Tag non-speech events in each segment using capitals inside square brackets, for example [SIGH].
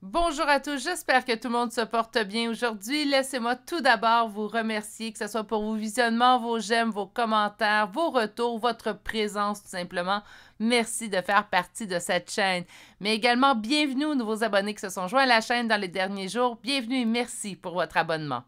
Bonjour à tous, j'espère que tout le monde se porte bien aujourd'hui. Laissez-moi tout d'abord vous remercier, que ce soit pour vos visionnements, vos j'aime, vos commentaires, vos retours, votre présence tout simplement. Merci de faire partie de cette chaîne. Mais également, bienvenue aux nouveaux abonnés qui se sont joints à la chaîne dans les derniers jours. Bienvenue et merci pour votre abonnement.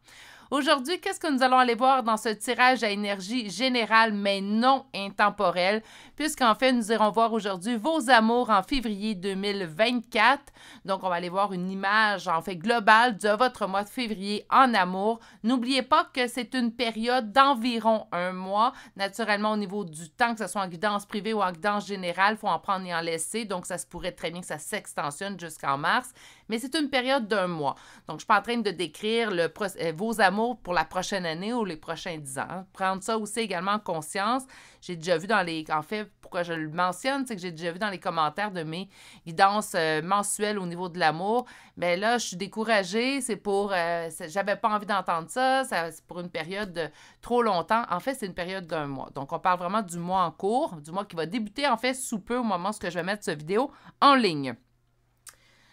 Aujourd'hui, qu'est-ce que nous allons aller voir dans ce tirage à énergie générale mais non intemporelle, puisqu'en fait, nous irons voir aujourd'hui vos amours en février 2024. Donc, on va aller voir une image en fait globale de votre mois de février en amour. N'oubliez pas que c'est une période d'environ un mois. Naturellement, au niveau du temps, que ce soit en guidance privée ou en guidance générale, il faut en prendre et en laisser. Donc, ça se pourrait très bien que ça s'extensionne jusqu'en mars. Mais c'est une période d'un mois. Donc, je suis pas en train de décrire euh, vos amours pour la prochaine année ou les prochains dix ans. Hein. Prendre ça aussi également en conscience. J'ai déjà vu dans les... En fait, pourquoi je le mentionne, c'est que j'ai déjà vu dans les commentaires de mes guidances euh, mensuelles au niveau de l'amour. Mais là, je suis découragée. C'est pour... Euh, j'avais pas envie d'entendre ça. c'est pour une période de trop longtemps. En fait, c'est une période d'un mois. Donc, on parle vraiment du mois en cours, du mois qui va débuter, en fait, sous peu au moment où je vais mettre cette vidéo en ligne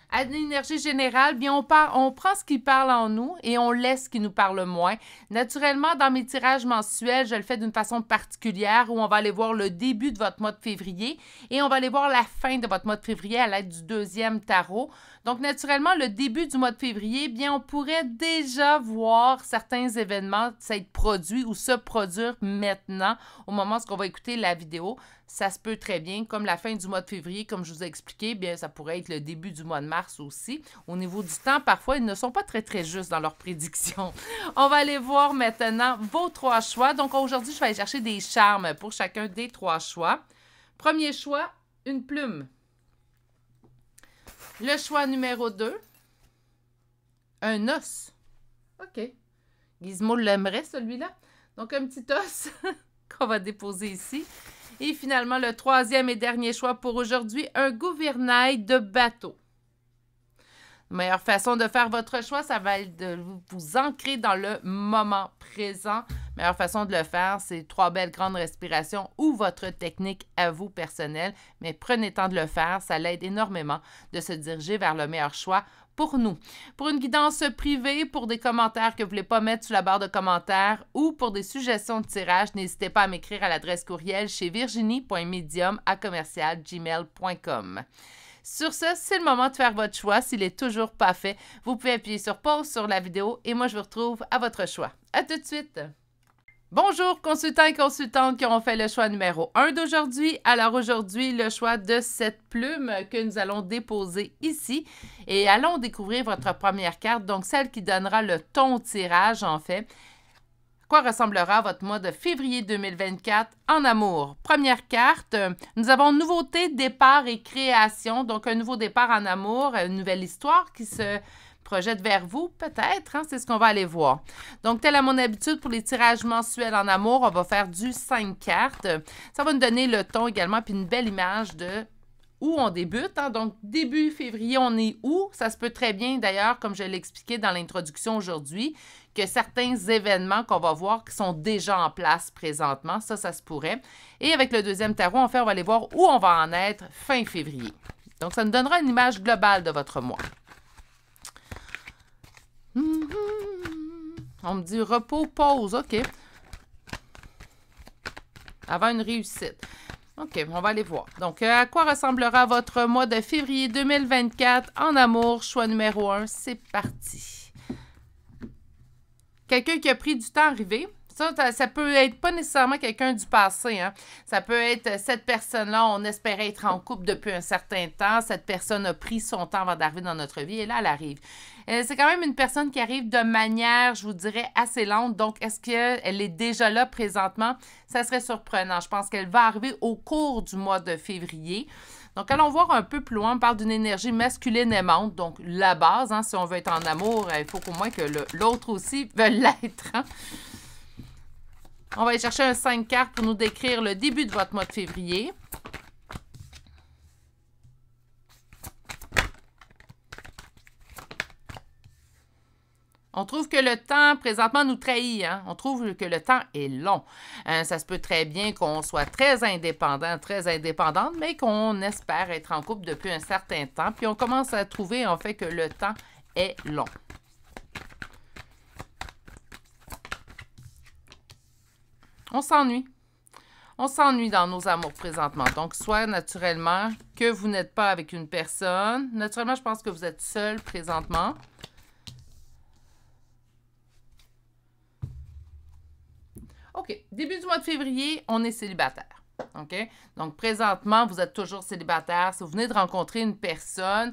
à l'énergie générale, bien on, on prend ce qui parle en nous et on laisse ce qui nous parle moins. Naturellement, dans mes tirages mensuels, je le fais d'une façon particulière où on va aller voir le début de votre mois de février et on va aller voir la fin de votre mois de février à l'aide du deuxième tarot. Donc, naturellement, le début du mois de février, eh bien, on pourrait déjà voir certains événements s'être produits ou se produire maintenant au moment où on va écouter la vidéo. Ça se peut très bien, comme la fin du mois de février, comme je vous ai expliqué, eh bien, ça pourrait être le début du mois de mars aussi. Au niveau du temps, parfois, ils ne sont pas très, très justes dans leurs [LAUGHS] prédictions. On va aller voir maintenant vos trois choix. Donc, aujourd'hui, je vais aller chercher des charmes pour chacun des trois choix. Premier choix, une plume. Le choix numéro 2. Un os. OK. Gizmo l'aimerait, celui-là. Donc, un petit os [LAUGHS] qu'on va déposer ici. Et finalement, le troisième et dernier choix pour aujourd'hui, un gouvernail de bateau meilleure façon de faire votre choix, ça va être de vous ancrer dans le moment présent. Meilleure façon de le faire, c'est trois belles grandes respirations ou votre technique à vous personnelle. Mais prenez le temps de le faire, ça l'aide énormément de se diriger vers le meilleur choix pour nous. Pour une guidance privée, pour des commentaires que vous ne voulez pas mettre sous la barre de commentaires ou pour des suggestions de tirage, n'hésitez pas à m'écrire à l'adresse courriel chez virginie.medium sur ce, c'est le moment de faire votre choix. S'il n'est toujours pas fait, vous pouvez appuyer sur pause sur la vidéo et moi je vous retrouve à votre choix. À tout de suite! Bonjour consultants et consultantes qui ont fait le choix numéro 1 d'aujourd'hui. Alors aujourd'hui, le choix de cette plume que nous allons déposer ici et allons découvrir votre première carte, donc celle qui donnera le ton tirage en fait quoi ressemblera votre mois de février 2024 en amour. Première carte, euh, nous avons nouveauté, départ et création, donc un nouveau départ en amour, une nouvelle histoire qui se projette vers vous, peut-être, hein? c'est ce qu'on va aller voir. Donc, tel à mon habitude, pour les tirages mensuels en amour, on va faire du 5 cartes. Ça va nous donner le ton également, puis une belle image de où on débute. Hein. Donc, début février, on est où? Ça se peut très bien, d'ailleurs, comme je l'expliquais dans l'introduction aujourd'hui, que certains événements qu'on va voir qui sont déjà en place présentement, ça, ça se pourrait. Et avec le deuxième tarot, en fait, on va aller voir où on va en être fin février. Donc, ça nous donnera une image globale de votre mois. Mm-hmm. On me dit repos, pause, OK. Avant une réussite. OK, on va aller voir. Donc, euh, à quoi ressemblera votre mois de février 2024 en amour? Choix numéro 1, c'est parti. Quelqu'un qui a pris du temps à arriver, ça, ça peut être pas nécessairement quelqu'un du passé. Hein. Ça peut être euh, cette personne-là, on espérait être en couple depuis un certain temps. Cette personne a pris son temps avant d'arriver dans notre vie et là, elle arrive. Euh, c'est quand même une personne qui arrive de manière, je vous dirais, assez lente. Donc, est-ce qu'elle est déjà là présentement? Ça serait surprenant. Je pense qu'elle va arriver au cours du mois de février. Donc, allons voir un peu plus loin. On parle d'une énergie masculine aimante, donc la base. Hein, si on veut être en amour, euh, il faut qu'au moins que l'autre aussi veuille l'être. Hein? On va aller chercher un 5 cartes pour nous décrire le début de votre mois de février. On trouve que le temps présentement nous trahit. Hein. On trouve que le temps est long. Euh, ça se peut très bien qu'on soit très indépendant, très indépendante, mais qu'on espère être en couple depuis un certain temps. Puis on commence à trouver en fait que le temps est long. on s'ennuie. On s'ennuie dans nos amours présentement. Donc, soit naturellement que vous n'êtes pas avec une personne. Naturellement, je pense que vous êtes seul présentement. OK. Début du mois de février, on est célibataire. OK? Donc, présentement, vous êtes toujours célibataire. Si vous venez de rencontrer une personne,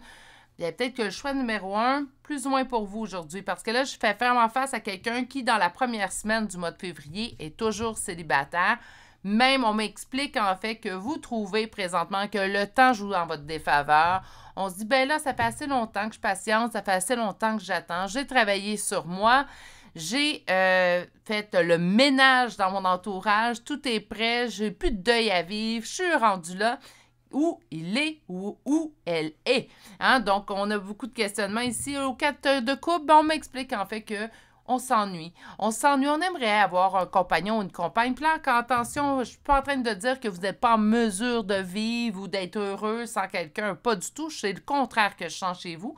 il y a peut-être que le choix numéro un, plus ou moins pour vous aujourd'hui, parce que là, je fais en face à quelqu'un qui, dans la première semaine du mois de février, est toujours célibataire. Même, on m'explique en fait que vous trouvez présentement que le temps joue en votre défaveur. On se dit, ben là, ça fait assez longtemps que je patiente, ça fait assez longtemps que j'attends. J'ai travaillé sur moi, j'ai euh, fait le ménage dans mon entourage, tout est prêt, j'ai plus de deuil à vivre, je suis rendu là où il est ou où elle est. Hein? Donc, on a beaucoup de questionnements ici. Au cas de couple, on m'explique en fait que on s'ennuie. On s'ennuie, on aimerait avoir un compagnon ou une compagne. Puis attention, je suis pas en train de dire que vous n'êtes pas en mesure de vivre ou d'être heureux sans quelqu'un. Pas du tout. C'est le contraire que je sens chez vous.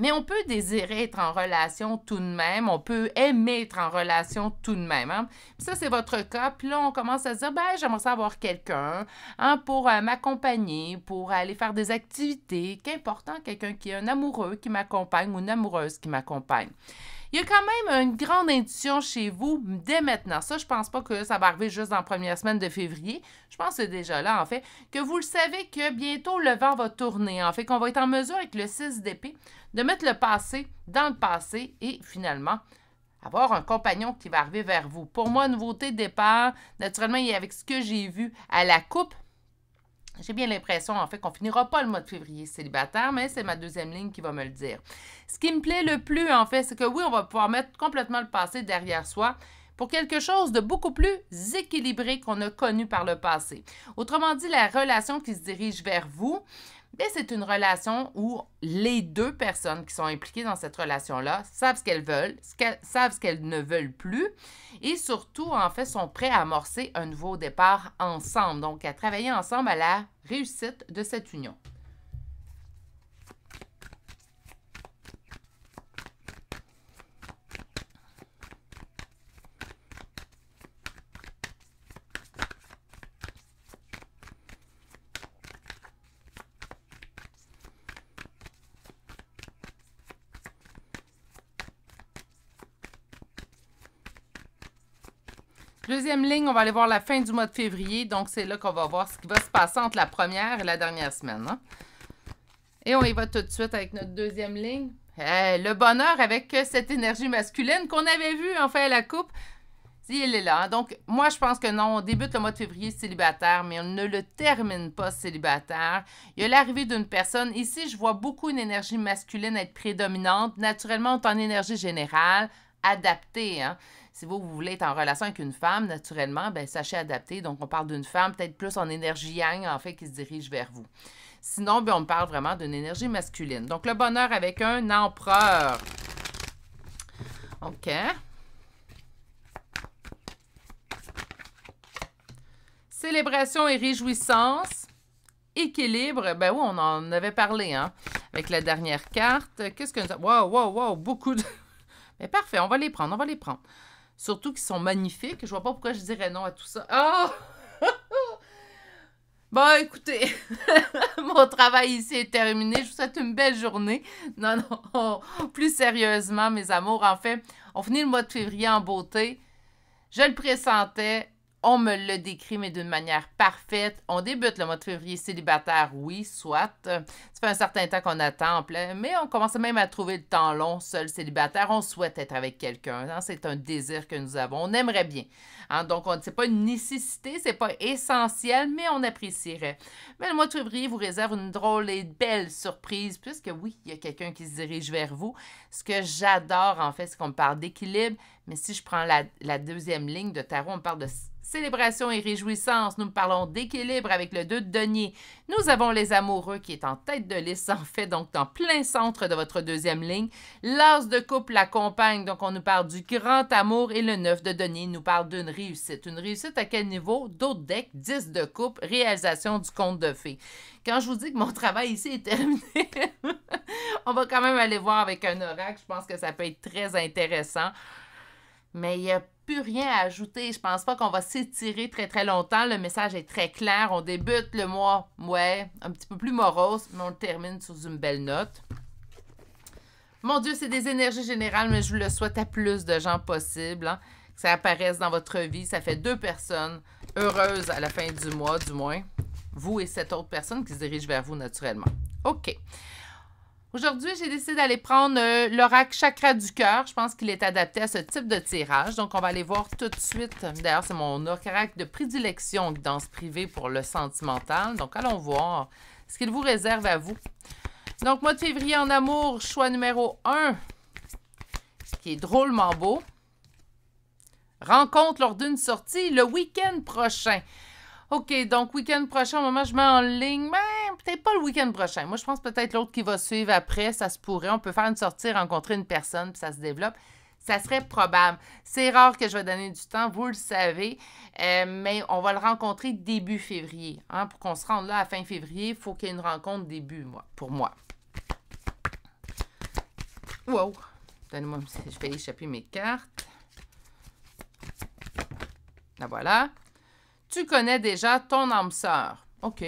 Mais on peut désirer être en relation tout de même, on peut aimer être en relation tout de même. Hein. ça, c'est votre cas. Puis là, on commence à se dire, ben, j'aimerais savoir quelqu'un hein, pour euh, m'accompagner, pour aller faire des activités. Qu'important, hein, quelqu'un qui est un amoureux qui m'accompagne ou une amoureuse qui m'accompagne il y a quand même une grande intuition chez vous dès maintenant. Ça, je pense pas que ça va arriver juste dans première semaine de février. Je pense que c'est déjà là, en fait, que vous le savez que bientôt le vent va tourner. En fait, qu'on va être en mesure avec le 6 d'épée de mettre le passé dans le passé et finalement avoir un compagnon qui va arriver vers vous. Pour moi, nouveauté de départ, naturellement, il avec ce que j'ai vu à la coupe, j'ai bien l'impression, en fait, qu'on finira pas le mois de février célibataire, mais c'est ma deuxième ligne qui va me le dire. Ce qui me plaît le plus, en fait, c'est que oui, on va pouvoir mettre complètement le passé derrière soi, pour quelque chose de beaucoup plus équilibré qu'on a connu par le passé. Autrement dit, la relation qui se dirige vers vous, mais c'est une relation où les deux personnes qui sont impliquées dans cette relation-là savent ce qu'elles veulent, savent ce qu'elles ne veulent plus et surtout, en fait, sont prêts à amorcer un nouveau départ ensemble, donc à travailler ensemble à la réussite de cette union. deuxième ligne, on va aller voir la fin du mois de février. Donc, c'est là qu'on va voir ce qui va se passer entre la première et la dernière semaine. Hein. Et on y va tout de suite avec notre deuxième ligne. Eh, le bonheur avec cette énergie masculine qu'on avait vu en fait à la coupe. elle est là. Hein. Donc, moi, je pense que non, on débute le mois de février célibataire, mais on ne le termine pas célibataire. Il y a l'arrivée d'une personne. Ici, je vois beaucoup une énergie masculine être prédominante. Naturellement, on en énergie générale, adaptée. Hein? Si vous, vous, voulez être en relation avec une femme, naturellement, ben, sachez adapter. Donc, on parle d'une femme peut-être plus en énergie yang, en fait, qui se dirige vers vous. Sinon, ben, on parle vraiment d'une énergie masculine. Donc, le bonheur avec un empereur. OK. Célébration et réjouissance. Équilibre. Ben oui, on en avait parlé, hein, avec la dernière carte. Qu'est-ce que Wow, wow, wow, beaucoup de... [LAUGHS] Mais parfait, on va les prendre, on va les prendre. Surtout qu'ils sont magnifiques. Je vois pas pourquoi je dirais non à tout ça. Ah! [LAUGHS] bon, écoutez, [LAUGHS] mon travail ici est terminé. Je vous souhaite une belle journée. Non, non, [LAUGHS] plus sérieusement, mes amours, en fait, on finit le mois de février en beauté. Je le pressentais. On me le décrit, mais d'une manière parfaite. On débute le mois de février célibataire, oui, soit. Ça fait un certain temps qu'on attend, mais on commence même à trouver le temps long, seul célibataire. On souhaite être avec quelqu'un. Hein. C'est un désir que nous avons. On aimerait bien. Hein. Donc, ce n'est pas une nécessité, c'est pas essentiel, mais on apprécierait. Mais le mois de février vous réserve une drôle et belle surprise, puisque oui, il y a quelqu'un qui se dirige vers vous. Ce que j'adore, en fait, c'est qu'on parle d'équilibre, mais si je prends la, deuxième ligne de tarot, on parle de Célébration et réjouissance, nous parlons d'équilibre avec le 2 de denier. Nous avons les amoureux qui est en tête de liste, en fait, donc dans plein centre de votre deuxième ligne. L'as de coupe l'accompagne, donc on nous parle du grand amour et le 9 de denier nous parle d'une réussite. Une réussite à quel niveau? D'autres decks, 10 de coupe, réalisation du conte de fées. Quand je vous dis que mon travail ici est terminé, [LAUGHS] on va quand même aller voir avec un oracle. Je pense que ça peut être très intéressant. Mais il y a plus rien à ajouter. Je pense pas qu'on va s'étirer très très longtemps. Le message est très clair. On débute le mois, ouais, un petit peu plus morose, mais on le termine sous une belle note. Mon Dieu, c'est des énergies générales, mais je vous le souhaite à plus de gens possible. Hein. que ça apparaisse dans votre vie. Ça fait deux personnes heureuses à la fin du mois, du moins. Vous et cette autre personne qui se dirige vers vous naturellement. OK. Aujourd'hui, j'ai décidé d'aller prendre euh, l'oracle chakra du cœur. Je pense qu'il est adapté à ce type de tirage. Donc, on va aller voir tout de suite. D'ailleurs, c'est mon oracle de prédilection dans ce privé pour le sentimental. Donc, allons voir ce qu'il vous réserve à vous. Donc, mois de février en amour, choix numéro 1, qui est drôlement beau. Rencontre lors d'une sortie le week-end prochain. OK, donc week-end prochain, au moment je mets en ligne, ben, pas le week-end prochain. Moi, je pense peut-être l'autre qui va suivre après, ça se pourrait. On peut faire une sortie, rencontrer une personne, puis ça se développe. Ça serait probable. C'est rare que je vais donner du temps, vous le savez, euh, mais on va le rencontrer début février. Hein. pour qu'on se rende là à fin février, il faut qu'il y ait une rencontre début, pour moi. Wow! donne moi je vais échapper mes cartes. La ben voilà. Tu connais déjà ton âme sœur. OK.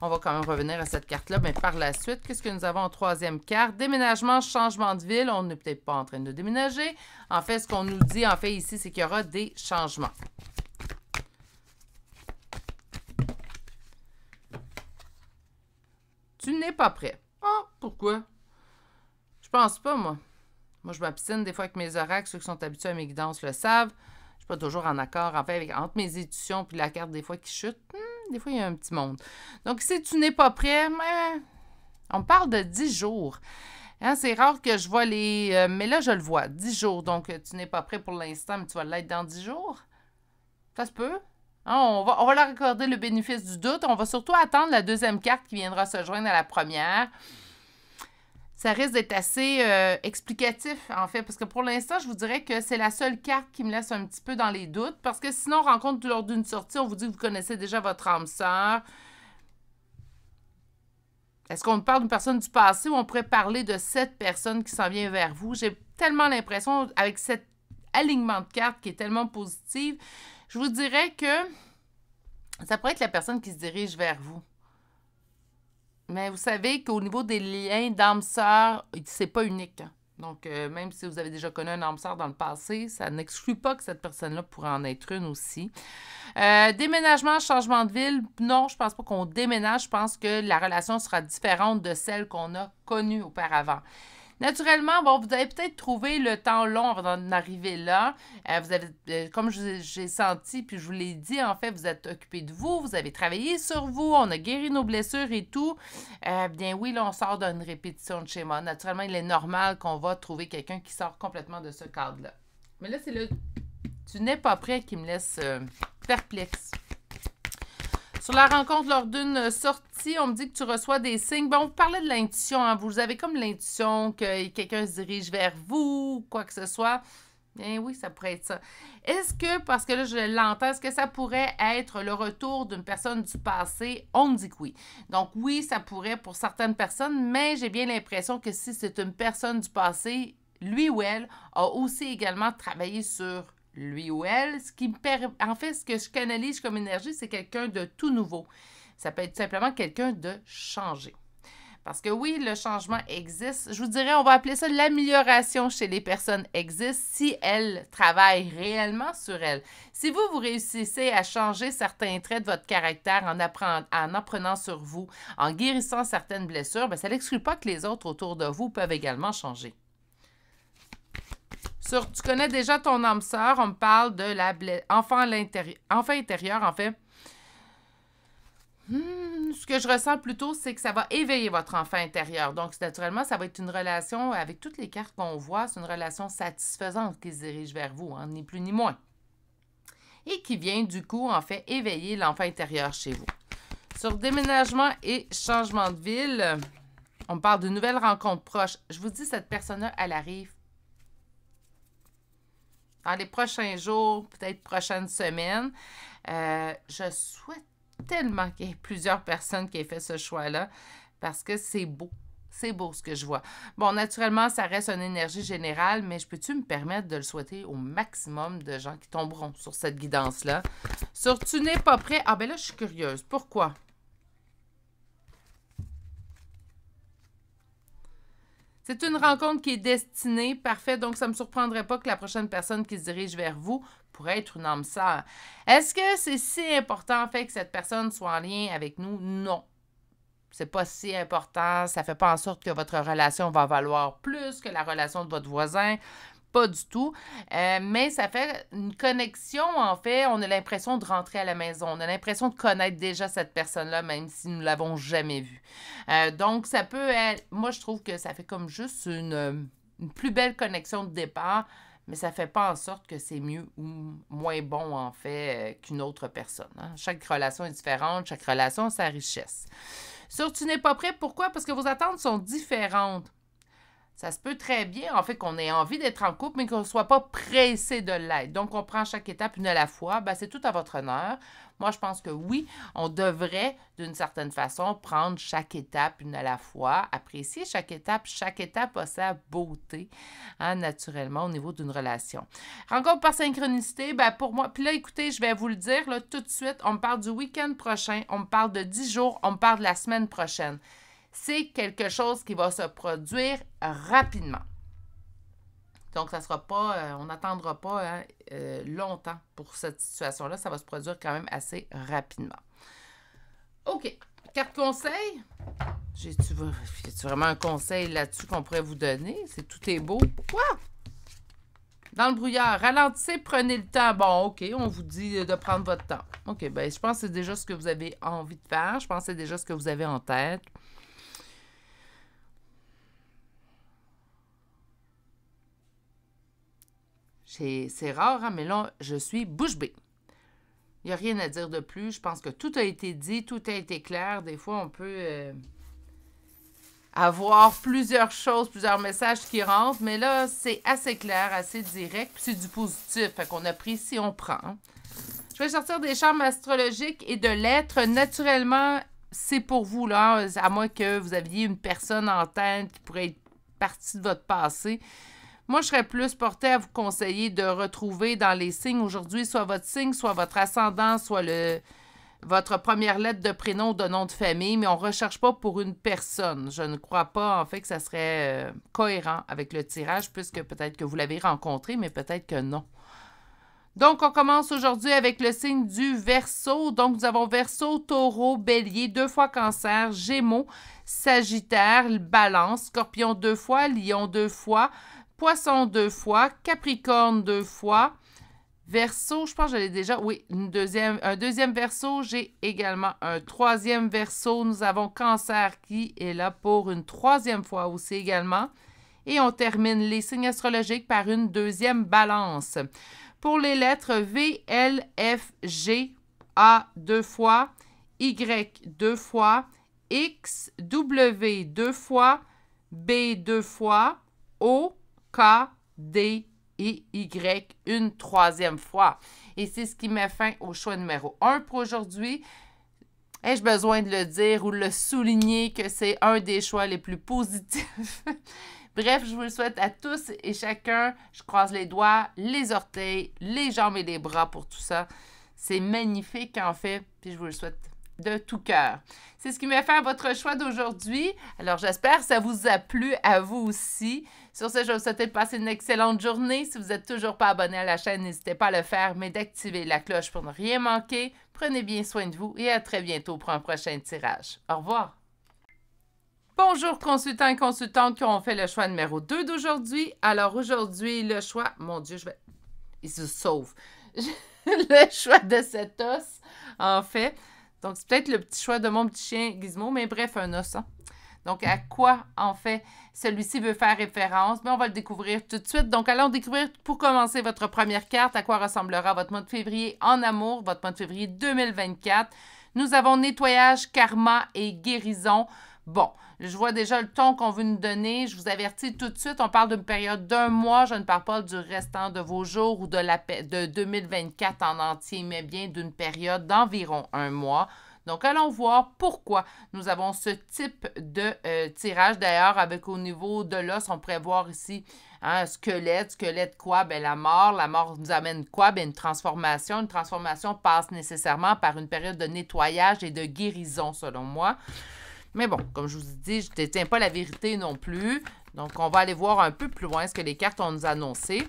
On va quand même revenir à cette carte-là, mais par la suite, qu'est-ce que nous avons en troisième carte? Déménagement, changement de ville. On n'est peut-être pas en train de déménager. En fait, ce qu'on nous dit, en fait, ici, c'est qu'il y aura des changements. Tu n'es pas prêt. Ah, pourquoi? Je pense pas, moi. Moi, je m'abstine des fois avec mes oracles. Ceux qui sont habitués à mes guidances le savent. Je suis pas toujours en accord, en fait, avec, entre mes éditions puis la carte des fois qui chute. Hmm. Des fois, il y a un petit monde. Donc, si tu n'es pas prêt, on parle de 10 jours. Hein, c'est rare que je vois les... Euh, mais là, je le vois, 10 jours. Donc, euh, tu n'es pas prêt pour l'instant, mais tu vas l'être dans 10 jours. Ça se peut. Hein, on, va, on va leur accorder le bénéfice du doute. On va surtout attendre la deuxième carte qui viendra se joindre à la première ça risque d'être assez euh, explicatif, en fait, parce que pour l'instant, je vous dirais que c'est la seule carte qui me laisse un petit peu dans les doutes, parce que sinon, on rencontre lors d'une sortie, on vous dit que vous connaissez déjà votre âme sœur. Est-ce qu'on parle d'une personne du passé ou on pourrait parler de cette personne qui s'en vient vers vous? J'ai tellement l'impression, avec cet alignement de cartes qui est tellement positif, je vous dirais que ça pourrait être la personne qui se dirige vers vous. Mais vous savez qu'au niveau des liens d'âme sœur, c'est pas unique. Hein. Donc, euh, même si vous avez déjà connu un âme sœur dans le passé, ça n'exclut pas que cette personne-là pourrait en être une aussi. Euh, déménagement, changement de ville, non, je pense pas qu'on déménage. Je pense que la relation sera différente de celle qu'on a connue auparavant. Naturellement, bon, vous avez peut-être trouvé le temps long avant d'en arriver là. Euh, vous avez, euh, comme j'ai senti, puis je vous l'ai dit, en fait, vous êtes occupé de vous, vous avez travaillé sur vous, on a guéri nos blessures et tout. Euh, bien oui, là, on sort d'une répétition de schéma. Naturellement, il est normal qu'on va trouver quelqu'un qui sort complètement de ce cadre-là. Mais là, c'est le « tu n'es pas prêt » qui me laisse perplexe. Sur la rencontre lors d'une sortie, on me dit que tu reçois des signes. Bon, vous parlez de l'intuition. Hein. Vous avez comme l'intuition que quelqu'un se dirige vers vous, quoi que ce soit. Eh oui, ça pourrait être ça. Est-ce que, parce que là, je l'entends, est-ce que ça pourrait être le retour d'une personne du passé? On me dit que oui. Donc oui, ça pourrait pour certaines personnes, mais j'ai bien l'impression que si c'est une personne du passé, lui ou elle a aussi également travaillé sur lui ou elle. Ce qui me En fait, ce que je canalise comme énergie, c'est quelqu'un de tout nouveau. Ça peut être simplement quelqu'un de changé. Parce que oui, le changement existe. Je vous dirais, on va appeler ça l'amélioration chez les personnes existe si elles travaillent réellement sur elles. Si vous, vous réussissez à changer certains traits de votre caractère en, apprenant, en apprenant sur vous, en guérissant certaines blessures, ben, ça n'exclut pas que les autres autour de vous peuvent également changer. Sur Tu connais déjà ton âme sœur, on me parle de la enfant, intérieur, en fait. Hmm, ce que je ressens plutôt, c'est que ça va éveiller votre enfant intérieur. Donc, naturellement, ça va être une relation, avec toutes les cartes qu'on voit, c'est une relation satisfaisante qui se dirige vers vous, hein, ni plus ni moins. Et qui vient, du coup, en fait, éveiller l'enfant intérieur chez vous. Sur déménagement et changement de ville, on parle de nouvelles rencontres proches. Je vous dis, cette personne-là, elle arrive dans les prochains jours, peut-être prochaines semaines. Euh, je souhaite tellement qu'il y ait plusieurs personnes qui aient fait ce choix-là parce que c'est beau. C'est beau ce que je vois. Bon, naturellement, ça reste une énergie générale, mais je peux-tu me permettre de le souhaiter au maximum de gens qui tomberont sur cette guidance-là? Sur Tu n'es pas prêt. Ah, ben là, je suis curieuse. Pourquoi? C'est une rencontre qui est destinée, parfait, donc ça ne me surprendrait pas que la prochaine personne qui se dirige vers vous pourrait être une âme sœur. Est-ce que c'est si important en fait que cette personne soit en lien avec nous? Non. C'est pas si important, ça fait pas en sorte que votre relation va valoir plus que la relation de votre voisin pas du tout. Euh, mais ça fait une connexion, en fait. On a l'impression de rentrer à la maison. On a l'impression de connaître déjà cette personne-là, même si nous l'avons jamais vue. Euh, donc, ça peut être... Moi, je trouve que ça fait comme juste euh, une, plus belle connexion de départ, mais ça fait pas en sorte que c'est mieux ou moins bon, en fait, qu'une autre personne. Hein. Chaque relation est différente. Chaque relation a sa richesse. Surtout, Tu n'es pas prêt, pourquoi? Parce que vos attentes sont différentes. Ça se peut très bien, en fait, qu'on ait envie d'être en couple, mais qu'on ne soit pas pressé de l'être. Donc, on prend chaque étape une à la fois. Ben, c'est tout à votre honneur. Moi, je pense que oui, on devrait, d'une certaine façon, prendre chaque étape une à la fois, apprécier chaque étape. Chaque étape a sa beauté, hein, naturellement, au niveau d'une relation. Rencontre par synchronicité, ben, pour moi, puis là, écoutez, je vais vous le dire là, tout de suite, on me parle du week-end prochain, on me parle de dix jours, on me parle de la semaine prochaine c'est quelque chose qui va se produire rapidement. Donc, ça sera pas, euh, on n'attendra pas hein, euh, longtemps pour cette situation-là. Ça va se produire quand même assez rapidement. OK. Quatre conseil. J'ai-tu vraiment un conseil là-dessus qu'on pourrait vous donner? C'est tout est beau. Quoi? Dans le brouillard, ralentissez, prenez le temps. Bon, OK, on vous dit de prendre votre temps. OK, ben je pense que c'est déjà ce que vous avez envie de faire. Je pense que c'est déjà ce que vous avez en tête. C'est rare, hein, mais là, je suis bouche bée. Il n'y a rien à dire de plus. Je pense que tout a été dit, tout a été clair. Des fois, on peut euh, avoir plusieurs choses, plusieurs messages qui rentrent, mais là, c'est assez clair, assez direct, puis c'est du positif. Fait qu'on si on prend. Je vais sortir des charmes astrologiques et de l'être. Naturellement, c'est pour vous, là, à moins que vous aviez une personne en tête qui pourrait être partie de votre passé. Moi, je serais plus portée à vous conseiller de retrouver dans les signes aujourd'hui soit votre signe, soit votre ascendant, soit le, votre première lettre de prénom ou de nom de famille, mais on ne recherche pas pour une personne. Je ne crois pas, en fait, que ça serait euh, cohérent avec le tirage, puisque peut-être que vous l'avez rencontré, mais peut-être que non. Donc, on commence aujourd'hui avec le signe du Verseau. Donc, nous avons Verseau, Taureau, Bélier, deux fois Cancer, Gémeaux, Sagittaire, Balance, Scorpion deux fois, Lion deux fois, Poisson deux fois, Capricorne deux fois, Verseau, je pense que j'allais déjà, oui, un deuxième verso, j'ai également un troisième verso. Nous avons Cancer qui est là pour une troisième fois aussi également. Et on termine les signes astrologiques par une deuxième balance. Pour les lettres V, L, F, G, A deux fois, Y deux fois, X, W deux fois, B deux fois, O, K, D, et Y une troisième fois. Et c'est ce qui m'a fait au choix numéro 1 pour aujourd'hui. Ai-je besoin de le dire ou de le souligner que c'est un des choix les plus positifs? [LAUGHS] Bref, je vous le souhaite à tous et chacun. Je croise les doigts, les orteils, les jambes et les bras pour tout ça. C'est magnifique en fait, puis je vous le souhaite de tout cœur. C'est ce qui m'a fait à votre choix d'aujourd'hui. Alors j'espère que ça vous a plu à vous aussi. Sur ce, je vous souhaite de passer une excellente journée. Si vous n'êtes toujours pas abonné à la chaîne, n'hésitez pas à le faire, mais d'activer la cloche pour ne rien manquer. Prenez bien soin de vous et à très bientôt pour un prochain tirage. Au revoir. Bonjour consultants et consultantes qui ont fait le choix numéro 2 d'aujourd'hui. Alors aujourd'hui, le choix, mon Dieu, je vais... Il se sauve. [LAUGHS] le choix de cet os, en fait. Donc c'est peut-être le petit choix de mon petit chien Gizmo, mais bref, un os. Hein. Donc, à quoi, en fait, celui-ci veut faire référence? Mais ben, on va le découvrir tout de suite. Donc, allons découvrir, pour commencer, votre première carte, à quoi ressemblera votre mois de février en amour, votre mois de février 2024. Nous avons nettoyage, karma et guérison. Bon, je vois déjà le ton qu'on veut nous donner. Je vous avertis tout de suite, on parle d'une période d'un mois. Je ne parle pas du restant de vos jours ou de, la, de 2024 en entier, mais bien d'une période d'environ un mois. Donc, allons voir pourquoi nous avons ce type de euh, tirage. D'ailleurs, avec au niveau de l'os, on pourrait voir ici un hein, squelette. Squelette quoi? Ben, la mort. La mort nous amène quoi? Ben, une transformation. Une transformation passe nécessairement par une période de nettoyage et de guérison, selon moi. Mais bon, comme je vous dis, je ne détiens pas la vérité non plus. Donc, on va aller voir un peu plus loin ce que les cartes ont nous annoncé.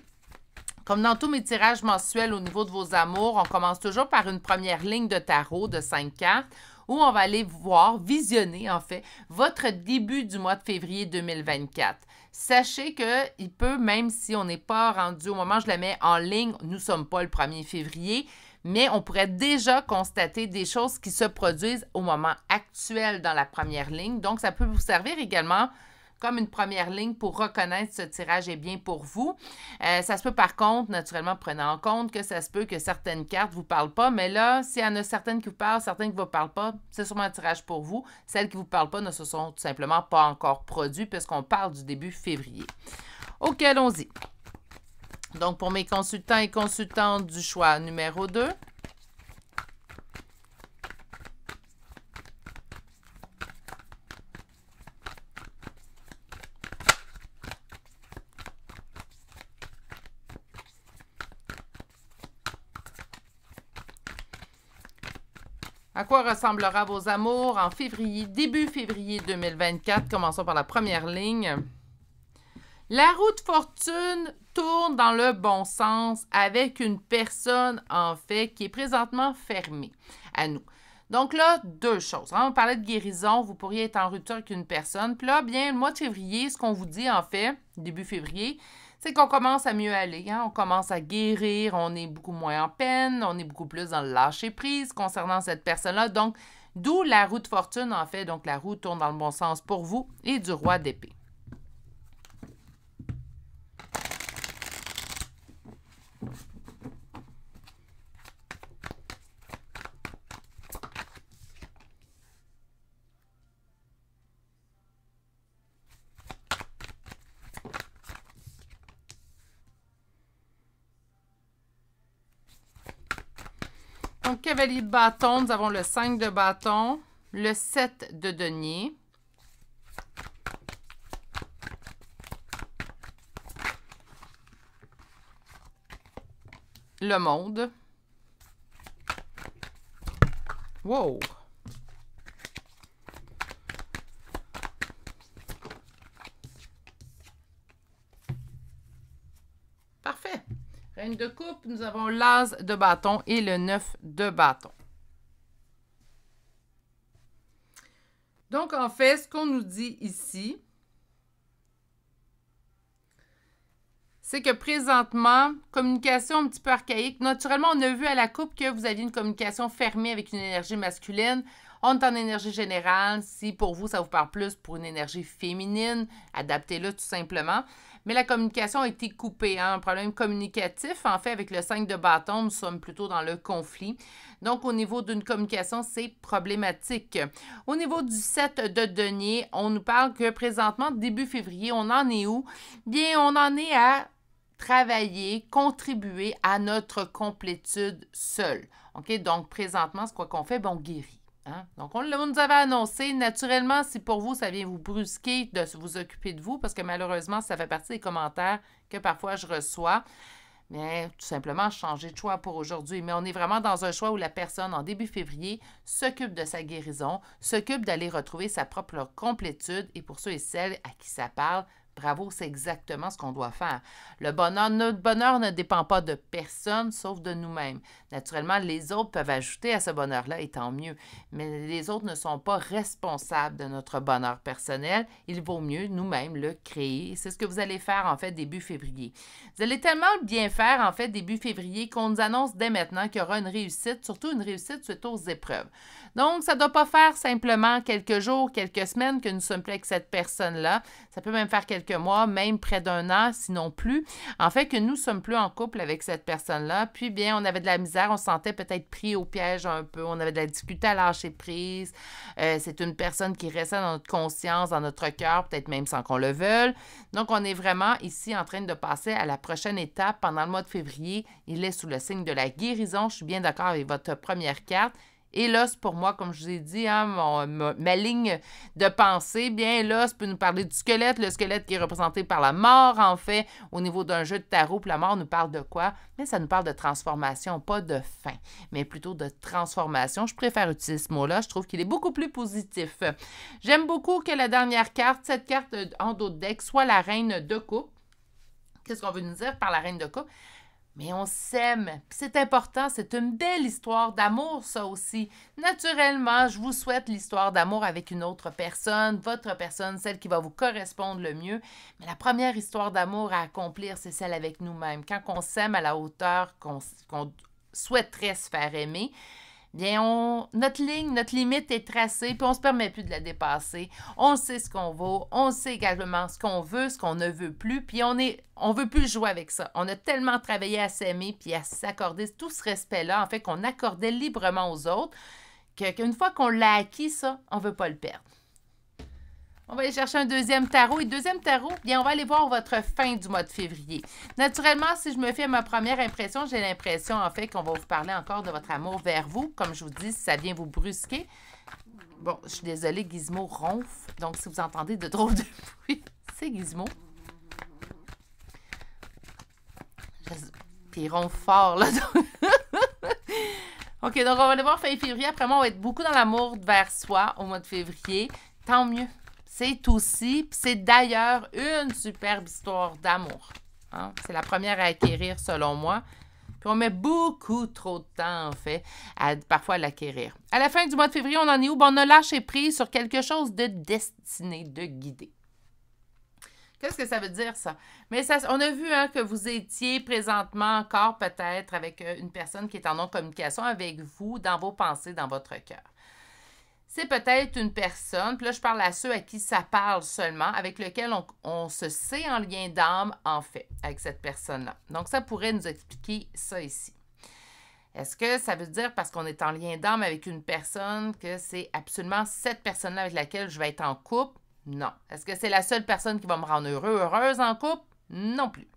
Comme dans tous mes tirages mensuels au niveau de vos amours, on commence toujours par une première ligne de tarot de cinq cartes où on va aller voir, visionner en fait, votre début du mois de février 2024. Sachez que il peut, même si on n'est pas rendu au moment où je la mets en ligne, nous ne sommes pas le 1er février, mais on pourrait déjà constater des choses qui se produisent au moment actuel dans la première ligne. Donc, ça peut vous servir également comme une première ligne pour reconnaître ce tirage est bien pour vous. Euh, ça se peut par contre, naturellement, prenez en compte que ça se peut que certaines cartes ne vous parlent pas, mais là, s'il y en a certaines qui vous parlent, certaines qui ne vous parlent pas, c'est sûrement un tirage pour vous. Celles qui ne vous parlent pas ne se sont tout simplement pas encore produites puisqu'on parle du début février. OK, allons-y. Donc, pour mes consultants et consultantes du choix numéro 2, À quoi ressemblera vos amours en février, début février 2024? Commençons par la première ligne. La route fortune tourne dans le bon sens avec une personne, en fait, qui est présentement fermée à nous. Donc là, deux choses. Hein. On parlait de guérison, vous pourriez être en rupture avec une personne. Puis là, bien, le mois de février, ce qu'on vous dit, en fait, début février, c'est qu'on commence à mieux aller, hein? on commence à guérir, on est beaucoup moins en peine, on est beaucoup plus dans le lâcher-prise concernant cette personne-là. Donc, d'où la roue de fortune, en fait. Donc, la roue tourne dans le bon sens pour vous et du roi d'épée. cavalier de bâton, nous avons le 5 de bâton, le 7 de denier. Le monde. Wow! Reine de coupe, nous avons l'as de bâton et le 9 de bâton. Donc, en fait, ce qu'on nous dit ici, c'est que présentement, communication un petit peu archaïque. Naturellement, on a vu à la coupe que vous aviez une communication fermée avec une énergie masculine. On est en énergie générale. Si pour vous, ça vous parle plus pour une énergie féminine, adaptez-le tout simplement mais la communication a été coupée. Hein. un problème communicatif, en fait, avec le 5 de bâton, nous sommes plutôt dans le conflit. Donc, au niveau d'une communication, c'est problématique. Au niveau du 7 de denier, on nous parle que présentement, début février, on en est où? Bien, on en est à travailler, contribuer à notre complétude seule. OK? Donc, présentement, ce qu'on fait? Bon, on guérit. Hein? Donc, on nous avait annoncé. Naturellement, si pour vous, ça vient vous brusquer de vous occuper de vous, parce que malheureusement, ça fait partie des commentaires que parfois je reçois, Mais tout simplement, changer de choix pour aujourd'hui. Mais on est vraiment dans un choix où la personne, en début février, s'occupe de sa guérison, s'occupe d'aller retrouver sa propre complétude. Et pour ceux et celles à qui ça parle, Bravo, c'est exactement ce qu'on doit faire. Le bonheur, notre bonheur ne dépend pas de personne sauf de nous-mêmes. Naturellement, les autres peuvent ajouter à ce bonheur-là et tant mieux. Mais les autres ne sont pas responsables de notre bonheur personnel. Il vaut mieux nous-mêmes le créer. C'est ce que vous allez faire en fait début février. Vous allez tellement bien faire en fait début février qu'on nous annonce dès maintenant qu'il y aura une réussite, surtout une réussite suite aux épreuves. Donc, ça ne doit pas faire simplement quelques jours, quelques semaines que nous sommes plus avec cette personne-là. Ça peut même faire quelques moi, mois, même près d'un an, sinon plus. En fait, que nous sommes plus en couple avec cette personne-là. Puis bien, on avait de la misère, on se sentait peut-être pris au piège un peu, on avait de la difficulté à lâcher prise. Euh, c'est une personne qui restait dans notre conscience, dans notre cœur, peut-être même sans qu'on le veuille. Donc, on est vraiment ici en train de passer à la prochaine étape pendant le mois de février. Il est sous le signe de la guérison. Je suis bien d'accord avec votre première carte. Et là, c'est pour moi, comme je vous ai dit, hein, ma, ligne de pensée, bien là, ça peut nous parler du squelette, le squelette qui est représenté par la mort, en fait, au niveau d'un jeu de tarot, puis la mort nous parle de quoi? Mais ça nous parle de transformation, pas de fin, mais plutôt de transformation. Je préfère utiliser ce mot-là, je trouve qu'il est beaucoup plus positif. J'aime beaucoup que la dernière carte, cette carte en dos de deck, soit la reine de coupe. Qu'est-ce qu'on veut nous dire par la reine de coupe? Mais on s'aime, c'est important, c'est une belle histoire d'amour, ça aussi. Naturellement, je vous souhaite l'histoire d'amour avec une autre personne, votre personne, celle qui va vous correspondre le mieux. Mais la première histoire d'amour à accomplir, c'est celle avec nous-mêmes. Quand on s'aime à la hauteur qu'on souhaiterait se faire aimer, bien, notre ligne, notre limite est tracée, puis on ne se permet plus de la dépasser. On sait ce qu'on vaut, on sait également ce qu'on veut, ce qu'on ne veut plus, puis on ne on veut plus jouer avec ça. On a tellement travaillé à s'aimer, puis à s'accorder tout ce respect-là, en fait, qu'on accordait librement aux autres, qu'une fois qu'on l'a acquis, ça, on ne veut pas le perdre. On va aller chercher un deuxième tarot. Et deuxième tarot, bien, on va aller voir votre fin du mois de février. Naturellement, si je me fais ma première impression, j'ai l'impression, en fait, qu'on va vous parler encore de votre amour vers vous. Comme je vous dis, ça vient vous brusquer. Bon, je suis désolée, Gizmo ronfle. Donc, si vous entendez de drôles de bruit, [LAUGHS] c'est Gizmo. Puis il ronfle fort, là. [LAUGHS] OK, donc on va aller voir fin février. Après on va être beaucoup dans l'amour vers soi au mois de février. Tant mieux. C'est aussi, c'est d'ailleurs une superbe histoire d'amour. Hein. C'est la première à acquérir, selon moi. Puis on met beaucoup trop de temps, en fait, à parfois l'acquérir. À la fin du mois de février, on en est où? Bon, on a lâché prise sur quelque chose de destiné, de guidé. Qu'est-ce que ça veut dire, ça? Mais ça, on a vu hein, que vous étiez présentement encore peut-être avec euh, une personne qui est en non-communication avec vous, dans vos pensées, dans votre cœur peut-être une personne, puis là je parle à ceux à qui ça parle seulement, avec lequel on, on se sait en lien d'âme, en fait, avec cette personne-là. Donc ça pourrait nous expliquer ça ici. Est-ce que ça veut dire parce qu'on est en lien d'âme avec une personne que c'est absolument cette personne-là avec laquelle je vais être en couple? Non. Est-ce que c'est la seule personne qui va me rendre heureux, heureuse en couple? Non plus.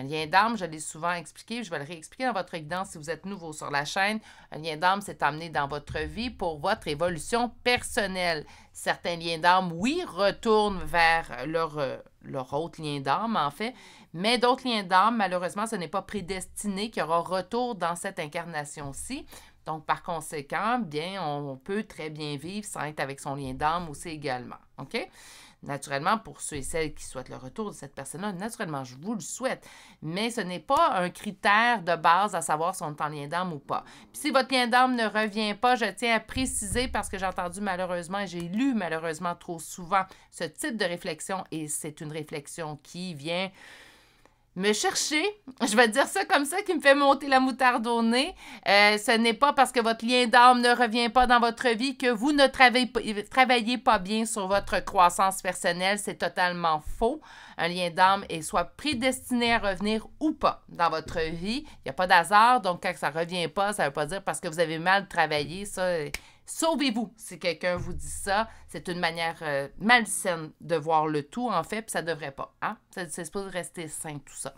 Un lien d'âme, je l'ai souvent expliqué, je vais le réexpliquer dans votre guidance si vous êtes nouveau sur la chaîne. Un lien d'âme, c'est amené dans votre vie pour votre évolution personnelle. Certains liens d'âme, oui, retournent vers leur, euh, leur autre lien d'âme, en fait, mais d'autres liens d'âme, malheureusement, ce n'est pas prédestiné qu'il y aura retour dans cette incarnation-ci. Donc, par conséquent, bien, on peut très bien vivre sans être avec son lien d'âme aussi également. OK? Naturellement, pour ceux et celles qui souhaitent le retour de cette personne-là, naturellement, je vous le souhaite. Mais ce n'est pas un critère de base à savoir si on est en lien d'âme ou pas. si votre lien d'âme ne revient pas, je tiens à préciser parce que j'ai entendu malheureusement et j'ai lu malheureusement trop souvent ce type de réflexion et c'est une réflexion qui vient me chercher. Je vais dire ça comme ça qui me fait monter la moutarde au nez. Euh, ce n'est pas parce que votre lien d'âme ne revient pas dans votre vie que vous ne euh, travaillez, pas bien sur votre croissance personnelle. C'est totalement faux. Un lien d'âme est soit prédestiné à revenir ou pas dans votre vie. Il n'y a pas d'hasard. Donc, quand ça ne revient pas, ça ne veut pas dire parce que vous avez mal travaillé. Ça, Sauvez-vous si quelqu'un vous dit ça. C'est une manière euh, malsaine de voir le tout, en fait, puis ça devrait pas. Hein? Ça, c'est supposé rester sain, tout ça.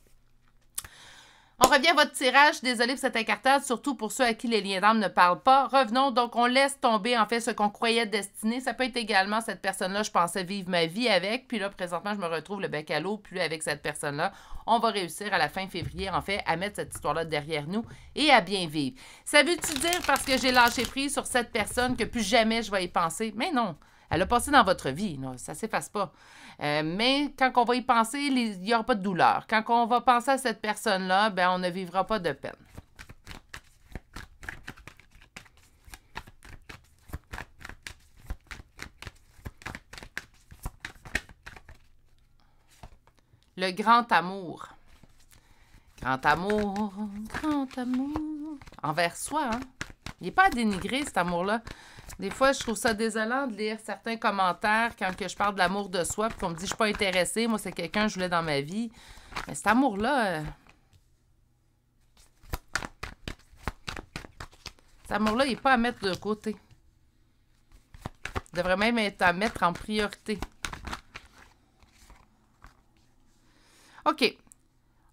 On revient à votre tirage. Désolé pour cet incartade, surtout pour ceux à qui les liens d'âme ne parlent pas. Revenons, donc on laisse tomber en fait ce qu'on croyait destiné. Ça peut être également cette personne-là, je pensais vivre ma vie avec, puis là présentement je me retrouve le bec à l'eau, plus avec cette personne-là. On va réussir à la fin février en fait à mettre cette histoire-là derrière nous et à bien vivre. Ça veut-tu dire parce que j'ai lâché prise sur cette personne que plus jamais je vais y penser? Mais non. Elle a passé dans votre vie, non ça ne s'efface pas. Euh, mais quand on va y penser, il n'y aura pas de douleur. Quand on va penser à cette personne-là, ben, on ne vivra pas de peine. Le grand amour. Grand amour, grand amour. Envers soi, hein? Il n'est pas à dénigrer, cet amour-là. Des fois, je trouve ça désolant de lire certains commentaires quand que je parle de l'amour de soi, puis qu'on me dit « je suis pas intéressée, moi, c'est quelqu'un que je voulais dans ma vie ». Mais cet amour-là... Euh, cet amour-là, il n'est pas à mettre de côté. Il devrait même être à mettre en priorité. OK.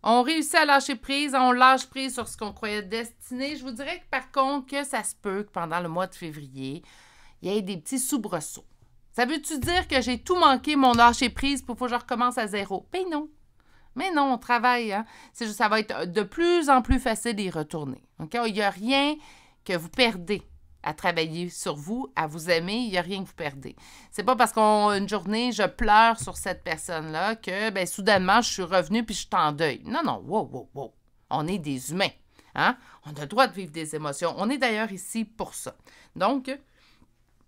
On réussit à lâcher prise, on lâche prise sur ce qu'on croyait destiné. Je vous dirais par contre, que ça se peut que pendant le mois de février, il y ait des petits soubresauts. Ça veut-tu dire que j'ai tout manqué, mon lâcher prise, pour que je recommence à zéro? Mais ben non. Mais non, on travaille. Hein? ça va être de plus en plus facile d'y retourner. OK? Il n'y a rien que vous perdez à travailler sur vous, à vous aimer, il n'y a rien que vous perdez. C'est pas parce qu'une journée, je pleure sur cette personne-là que ben, soudainement, je suis revenue puis je t'en en deuil. Non, non, wow, wow, wow. On est des humains. Hein? On a le droit de vivre des émotions. On est d'ailleurs ici pour ça. Donc,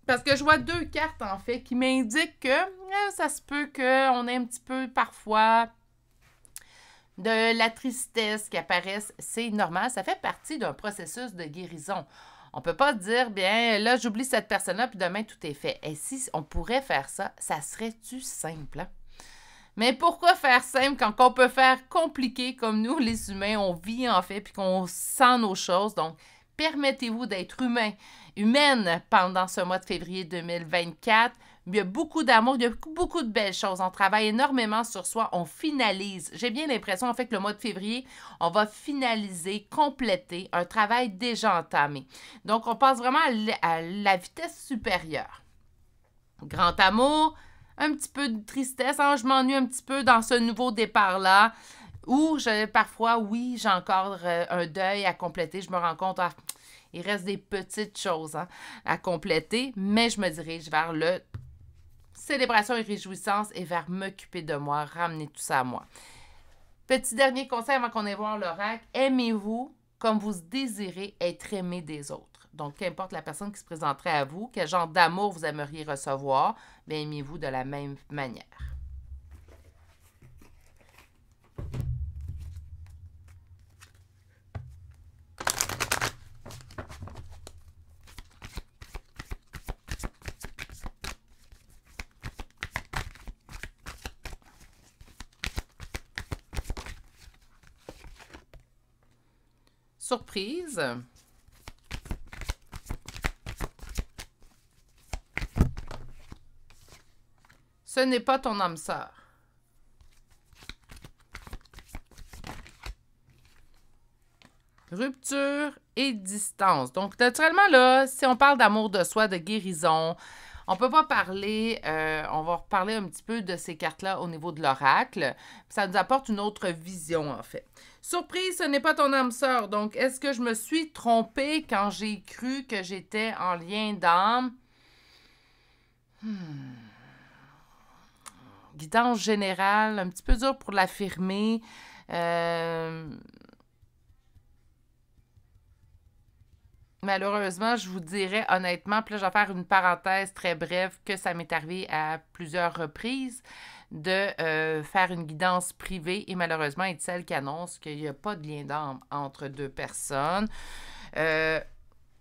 parce que je vois deux cartes, en fait, qui m'indiquent que euh, ça se peut qu'on ait un petit peu parfois de la tristesse qui apparaisse, c'est normal. Ça fait partie d'un processus de guérison. On peut pas dire, bien, là, j'oublie cette personne-là, puis demain, tout est fait. Et si on pourrait faire ça, ça serait-tu simple? Hein? Mais pourquoi faire simple quand on peut faire compliqué comme nous, les humains, on vit en fait, puis qu'on sent nos choses. Donc, permettez-vous d'être humain, humaine pendant ce mois de février 2024. Il y a beaucoup d'amour, il y a beaucoup de belles choses. On travaille énormément sur soi, on finalise. J'ai bien l'impression, en fait, que le mois de février, on va finaliser, compléter un travail déjà entamé. Donc, on passe vraiment à la vitesse supérieure. Grand amour, un petit peu de tristesse, hein, je m'ennuie un petit peu dans ce nouveau départ-là. Ou parfois, oui, j'ai encore euh, un deuil à compléter. Je me rends compte, ah, il reste des petites choses hein, à compléter, mais je me dirige vers le célébration et réjouissance et vers m'occuper de moi, ramener tout ça à moi. Petit dernier conseil avant qu'on aille voir l'oracle, aimez-vous comme vous désirez être aimé des autres. Donc, qu'importe la personne qui se présenterait à vous, quel genre d'amour vous aimeriez recevoir, aimez-vous de la même manière. surprise. Ce n'est pas ton âme sœur. Rupture et distance. Donc, naturellement, là, si on parle d'amour de soi, de guérison, on peut pas parler, euh, on va reparler un petit peu de ces cartes-là au niveau de l'oracle. Ça nous apporte une autre vision, en fait. Surprise, ce n'est pas ton âme sœur. Donc, est-ce que je me suis trompée quand j'ai cru que j'étais en lien d'âme? Hmm. Guidance générale, un petit peu dur pour l'affirmer. Euh, malheureusement, je vous dirais honnêtement, puis là, je vais faire une parenthèse très brève, que ça m'est arrivé à plusieurs reprises de euh, faire une guidance privée et malheureusement est celle qui annonce qu'il n'y a pas de lien d'âme entre deux personnes. Euh,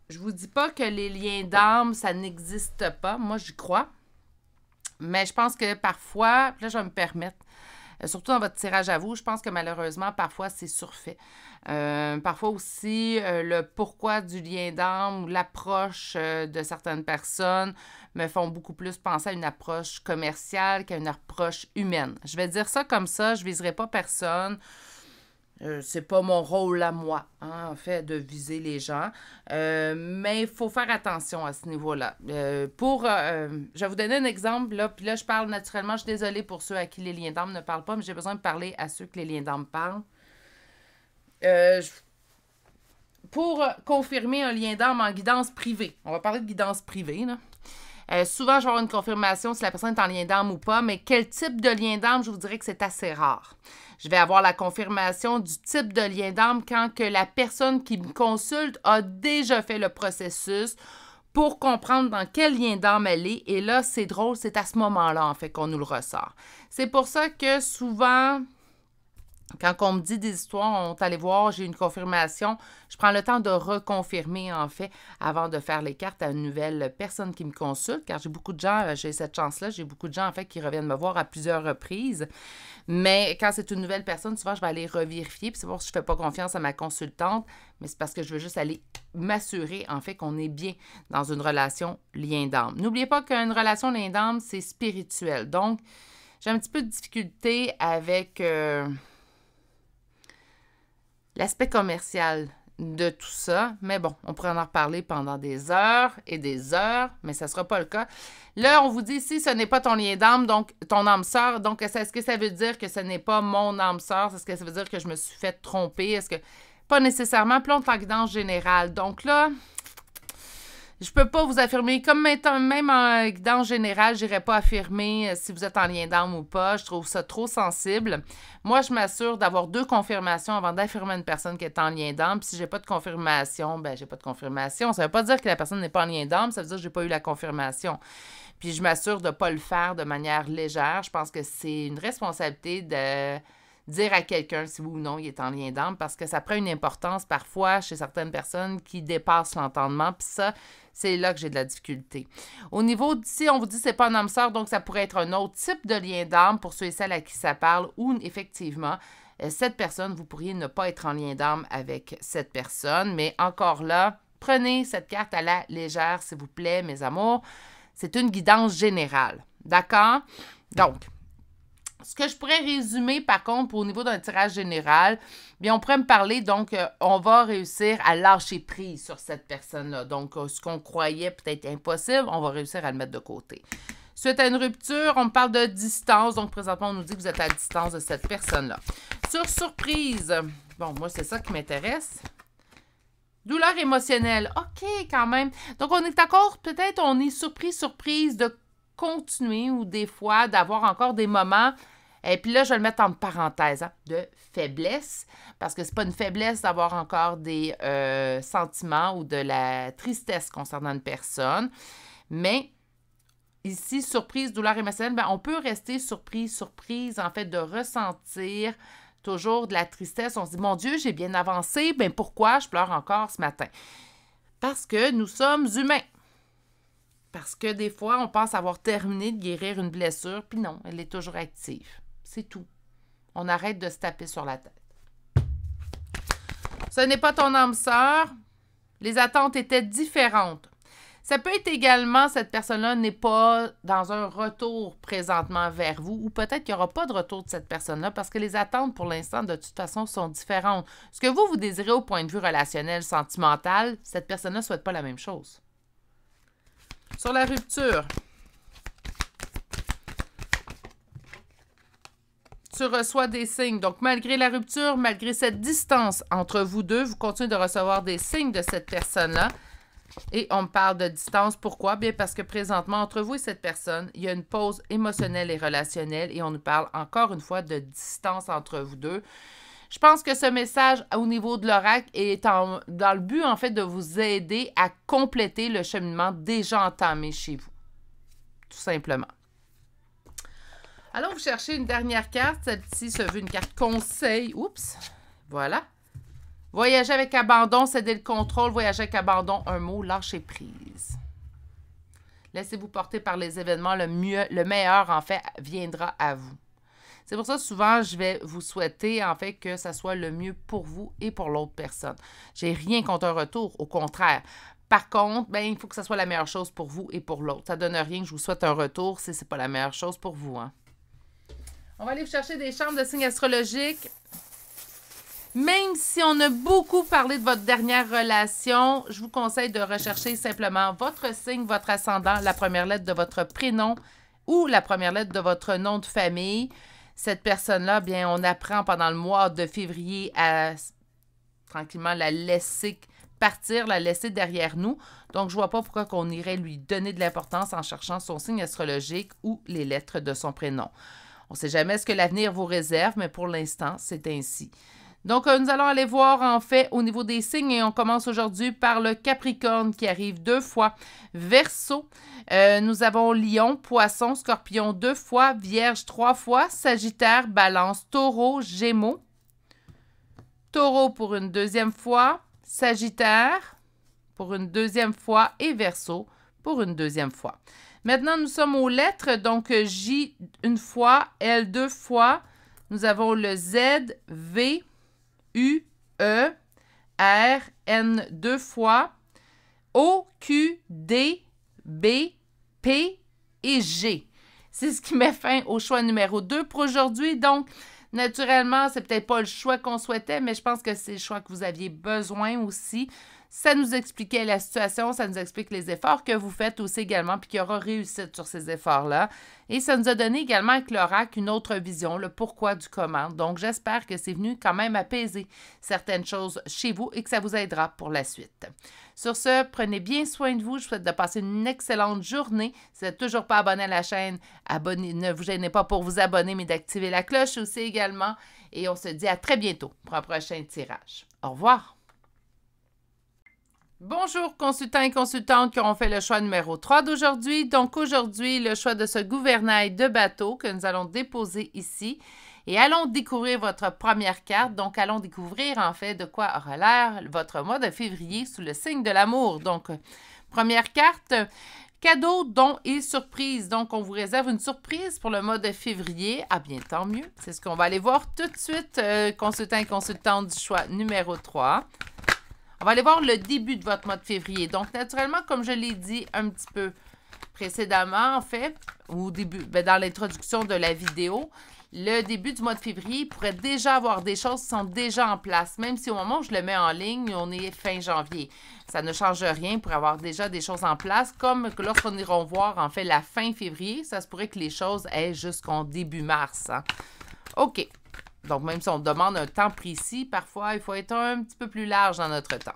je vous dis pas que les liens d'âme, ça n'existe pas. Moi, j'y crois. Mais je pense que parfois, là, je vais me permettre, euh, surtout dans votre tirage à vous, je pense que malheureusement, parfois, c'est surfait. Euh, parfois aussi, euh, le pourquoi du lien d'âme ou l'approche de certaines personnes me font beaucoup plus penser à une approche commerciale qu'à une approche humaine. Je vais dire ça comme ça, je ne viserai pas personne. Euh, c'est pas mon rôle à moi, hein, en fait, de viser les gens. Euh, mais il faut faire attention à ce niveau-là. Euh, pour, je vais vous donner un exemple, là, puis là, je parle naturellement, je suis désolée pour ceux à qui les liens d'âme ne parlent pas, mais j'ai besoin de parler à ceux que les liens d'âme parlent. pour confirmer un lien d'âme en guidance privée, on va parler de guidance privée, là. souvent, je vais avoir une confirmation si la personne est en lien d'âme ou pas, mais quel type de lien d'âme, je vous dirais que c'est assez rare. Je vais avoir la confirmation du type de lien d'âme quand que la personne qui me consulte a déjà fait le processus pour comprendre dans quel lien d'âme elle est. Et là, c'est drôle, c'est à ce moment-là, en fait, qu'on nous le ressort. C'est pour ça que souvent, quand on me dit des histoires, on est allé voir, j'ai une confirmation, je prends le temps de reconfirmer, en fait, avant de faire les cartes à une nouvelle personne qui me consulte, car j'ai beaucoup de gens, euh, j'ai cette chance-là, j'ai beaucoup de gens, en fait, qui reviennent me voir à plusieurs reprises. Mais quand c'est une nouvelle personne, souvent, je vais aller revérifier, puis c'est pour je ne fais pas confiance à ma consultante, mais c'est parce que je veux juste aller m'assurer, en fait, qu'on est bien dans une relation lien d'âme. N'oubliez pas qu'une relation lien d'âme, c'est spirituel. Donc, j'ai un petit peu de difficulté avec... Euh, L'aspect commercial de tout ça, mais bon, on pourrait en reparler pendant des heures et des heures, mais ça ne sera pas le cas. Là, on vous dit si ce n'est pas ton lien d'âme, donc ton âme sœur. Donc, est-ce que ça veut dire que ce n'est pas mon âme sœur? Est-ce que ça veut dire que je me suis fait tromper? Est-ce que. Pas nécessairement, plombe en dans le général. Donc là, je peux pas vous affirmer, comme même en général, générale, n'irai pas affirmer euh, si vous êtes en lien d'âme ou pas. Je trouve ça trop sensible. Moi, je m'assure d'avoir deux confirmations avant d'affirmer une personne qui est en lien d'âme. si j'ai pas de confirmation, ben j'ai pas de confirmation. Ça veut pas dire que la personne n'est pas en lien d'âme, ça veut dire que n'ai pas eu la confirmation. Puis je m'assure de pas le faire de manière légère. Je pense que c'est une responsabilité de dire à quelqu'un si vous ou non il est en lien d'âme, parce que ça prend une importance parfois chez certaines personnes qui dépassent l'entendement, puis ça, c'est là que j'ai de la difficulté. Au niveau d'ici, on vous dit c'est pas un âme sœur, donc ça pourrait être un autre type de lien d'âme pour ceux et celles à qui ça parle, ou effectivement, euh, cette personne, vous pourriez ne pas être en lien d'âme avec cette personne, mais encore là, prenez cette carte à la légère, s'il vous plaît, mes amours. C'est une guidance générale. D'accord? Donc, ce que je pourrais résumer, par contre, au niveau d'un tirage général, bien, on pourrait me parler, donc, euh, on va réussir à lâcher prise sur cette personne-là. Donc, euh, ce qu'on croyait peut-être impossible, on va réussir à le mettre de côté. Suite à une rupture, on parle de distance. Donc, présentement, on nous dit que vous êtes à distance de cette personne-là. Sur surprise, bon, moi, c'est ça qui m'intéresse. Douleur émotionnelle. OK, quand même. Donc, on est d'accord, peut-être on est surpris, surprise de continuer ou des fois d'avoir encore des moments et puis là, je vais le mettre en parenthèse, hein, de faiblesse, parce que c'est pas une faiblesse d'avoir encore des euh, sentiments ou de la tristesse concernant une personne. Mais ici, surprise, douleur émotionnelle, ben, on peut rester surprise, surprise, en fait, de ressentir toujours de la tristesse. On se dit, mon Dieu, j'ai bien avancé, ben pourquoi je pleure encore ce matin? Parce que nous sommes humains. Parce que des fois, on pense avoir terminé de guérir une blessure, puis non, elle est toujours active. C'est tout. On arrête de se taper sur la tête. Ce n'est pas ton âme sœur. Les attentes étaient différentes. Ça peut être également, cette personne-là n'est pas dans un retour présentement vers vous, ou peut-être qu'il n'y aura pas de retour de cette personne-là parce que les attentes pour l'instant, de toute façon, sont différentes. Ce que vous, vous désirez au point de vue relationnel, sentimental, cette personne-là ne souhaite pas la même chose. Sur la rupture. Tu reçois des signes. Donc, malgré la rupture, malgré cette distance entre vous deux, vous continuez de recevoir des signes de cette personne-là. Et on me parle de distance. Pourquoi? Bien parce que présentement, entre vous et cette personne, il y a une pause émotionnelle et relationnelle et on nous parle encore une fois de distance entre vous deux. Je pense que ce message au niveau de l'oracle est dans le but, en fait, de vous aider à compléter le cheminement déjà entamé chez vous. Tout simplement. Allons vous chercher une dernière carte. Celle-ci se veut une carte conseil. Oups. Voilà. Voyager avec abandon, céder le contrôle. Voyager avec abandon, un mot, lâcher prise. Laissez-vous porter par les événements. Le, mieux, le meilleur, en fait, viendra à vous. C'est pour ça souvent je vais vous souhaiter en fait que ça soit le mieux pour vous et pour l'autre personne. J'ai rien contre un retour, au contraire. Par contre, ben, il faut que ça soit la meilleure chose pour vous et pour l'autre. Ça ne donne rien que je vous souhaite un retour si ce n'est pas la meilleure chose pour vous. Hein. On va aller vous chercher des chambres de signes astrologiques. Même si on a beaucoup parlé de votre dernière relation, je vous conseille de rechercher simplement votre signe, votre ascendant, la première lettre de votre prénom ou la première lettre de votre nom de famille cette personne-là, bien, on apprend pendant le mois de février à tranquillement la laisser partir, la laisser derrière nous. Donc, je vois pas pourquoi qu'on irait lui donner de l'importance en cherchant son signe astrologique ou les lettres de son prénom. On ne sait jamais ce que l'avenir vous réserve, mais pour l'instant, c'est ainsi. Donc, euh, nous allons aller voir en fait au niveau des signes et on commence aujourd'hui par le Capricorne qui arrive deux fois. Verseau, euh, nous avons Lion, Poisson, Scorpion deux fois, Vierge trois fois, Sagittaire, Balance, Taureau, Gémeaux. Taureau pour une deuxième fois, Sagittaire pour une deuxième fois et Verseau pour une deuxième fois. Maintenant, nous sommes aux lettres, donc J une fois, L deux fois. Nous avons le Z, V, U, E, R, N deux fois, O, Q, D, B, P et G. C'est ce qui met fin au choix numéro 2 pour aujourd'hui. Donc, naturellement, c'est peut-être pas le choix qu'on souhaitait, mais je pense que c'est le choix que vous aviez besoin aussi. Ça nous expliquait la situation, ça nous explique les efforts que vous faites aussi également, puis qu'il y aura réussite sur ces efforts-là. Et ça nous a donné également avec l'oracle une autre vision, le pourquoi du comment. Donc, j'espère que c'est venu quand même apaiser certaines choses chez vous et que ça vous aidera pour la suite. Sur ce, prenez bien soin de vous. Je vous souhaite de passer une excellente journée. Si vous n'êtes toujours pas abonné à la chaîne, abonnez, ne vous gênez pas pour vous abonner, mais d'activer la cloche aussi également. Et on se dit à très bientôt pour un prochain tirage. Au revoir. Bonjour consultants et consultantes qui ont fait le choix numéro 3 d'aujourd'hui. Donc aujourd'hui, le choix de ce gouvernail de bateau que nous allons déposer ici. Et allons découvrir votre première carte. Donc allons découvrir en fait de quoi aura l'air votre mois de février sous le signe de l'amour. Donc première carte, cadeau, don et surprise. Donc, on vous réserve une surprise pour le mois de février. Ah bien, tant mieux. C'est ce qu'on va aller voir tout de suite, euh, consultants et consultantes, du choix numéro 3. On va aller voir le début de votre mois de février. Donc, naturellement, comme je l'ai dit un petit peu précédemment, en fait, au début, ben, dans l'introduction de la vidéo, le début du mois de février pourrait déjà avoir des choses qui sont déjà en place, même si au moment où je le mets en ligne, on est fin janvier. Ça ne change rien pour avoir déjà des choses en place, comme que lorsqu'on ira voir en fait la fin février, ça se pourrait que les choses aient jusqu'en début mars. Hein. OK. Donc, même si on demande un temps précis, parfois, il faut être un petit peu plus large dans notre temps.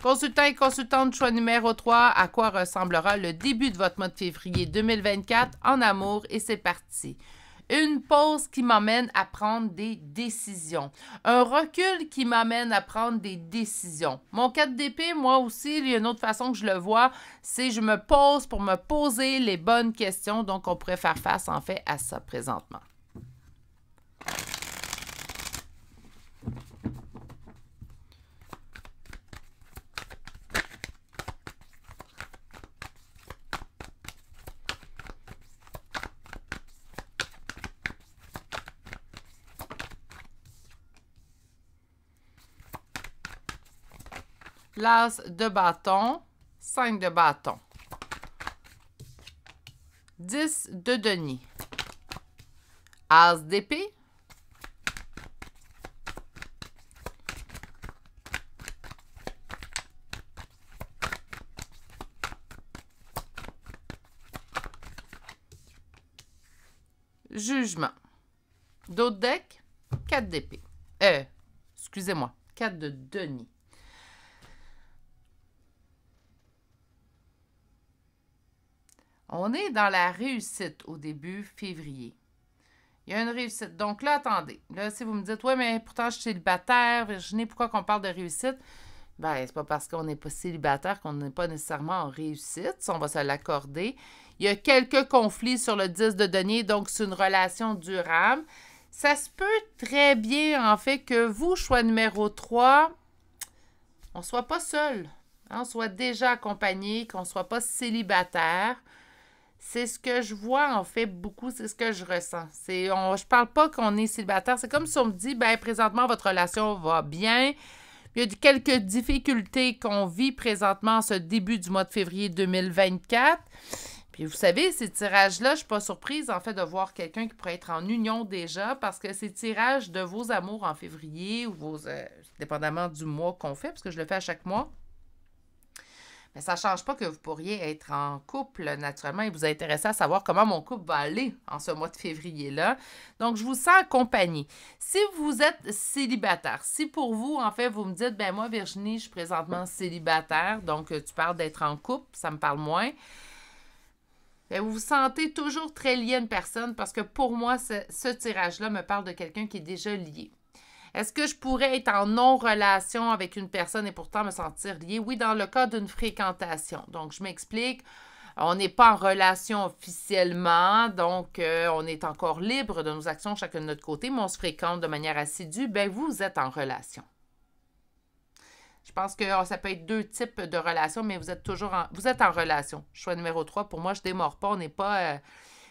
Consultant et consultante, choix numéro 3, à quoi ressemblera le début de votre mois de février 2024 en amour et c'est parti. Une pause qui m'amène à prendre des décisions. Un recul qui m'amène à prendre des décisions. Mon 4 d'épée, moi aussi, il y a une autre façon que je le vois, c'est je me pose pour me poser les bonnes questions. Donc, on pourrait faire face en fait à ça présentement. place de bâton, 5 de bâton. 10 de denis. As d'épée. Jugement. D'autres decks, 4 d'épée. Euh, excusez-moi, 4 de denis. On est dans la réussite au début février. Il y a une réussite. Donc là, attendez. Là, si vous me dites, ouais, mais pourtant, je suis célibataire, Virginie, pourquoi qu'on parle de réussite? Ben, c'est pas parce qu'on n'est pas célibataire qu'on n'est pas nécessairement en réussite. on va se l'accorder. Il y a quelques conflits sur le 10 de denier, donc c'est une relation durable. Ça se peut très bien, en fait, que vous, choix numéro 3, on ne soit pas seul. Hein, on soit déjà accompagné, qu'on ne soit pas célibataire c'est ce que je vois en fait beaucoup, c'est ce que je ressens. C'est on je parle pas qu'on est célibataire, c'est comme si on me dit ben présentement votre relation va bien. Il y a quelques difficultés qu'on vit présentement ce début du mois de février 2024. Puis vous savez, ces tirages-là, je suis pas surprise en fait de voir quelqu'un qui pourrait être en union déjà parce que ces tirages de vos amours en février ou vos euh, dépendamment du mois qu'on fait parce que je le fais à chaque mois mais ça ne change pas que vous pourriez être en couple naturellement et vous intéressé à savoir comment mon couple va aller en ce mois de février-là. Donc, je vous sens accompagné. Si vous êtes célibataire, si pour vous, en fait, vous me dites, ben moi, Virginie, je suis présentement célibataire, donc euh, tu parles d'être en couple, ça me parle moins. Bien, vous vous sentez toujours très lié à une personne parce que pour moi, ce tirage-là me parle de quelqu'un qui est déjà lié. Est-ce que je pourrais être en non-relation avec une personne et pourtant me sentir lié? Oui, dans le cas d'une fréquentation. Donc, je m'explique. On n'est pas en relation officiellement, donc euh, on est encore libre de nos actions chacun de notre côté, mais on se fréquente de manière assidue. Ben, vous êtes en relation. Je pense que oh, ça peut être deux types de relations, mais vous êtes toujours en, vous êtes en relation. Choix numéro trois. pour moi, je démords pas, on n'est pas... Euh,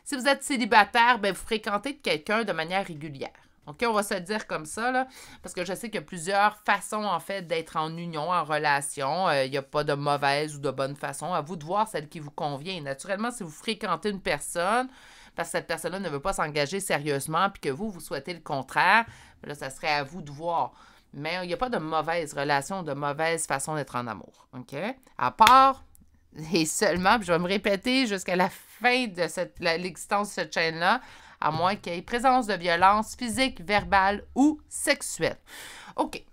si vous êtes célibataire, ben, vous fréquentez quelqu'un de manière régulière. OK, on va se dire comme ça, là, parce que je sais qu'il y a plusieurs façons, en fait, d'être en union, en relation. Euh, il n'y a pas de mauvaise ou de bonne façon. À vous de voir celle qui vous convient. Naturellement, si vous fréquentez une personne, parce que cette personne-là ne veut pas s'engager sérieusement, puis que vous, vous souhaitez le contraire, ben là, ça serait à vous de voir. Mais il n'y a pas de mauvaise relation, de mauvaise façon d'être en amour, OK? À part [LAUGHS] et seulement, puis je vais me répéter jusqu'à la fin de l'existence de cette chaîne-là, à moins qu'il y ait présence de violence physique, verbale ou sexuelle. OK.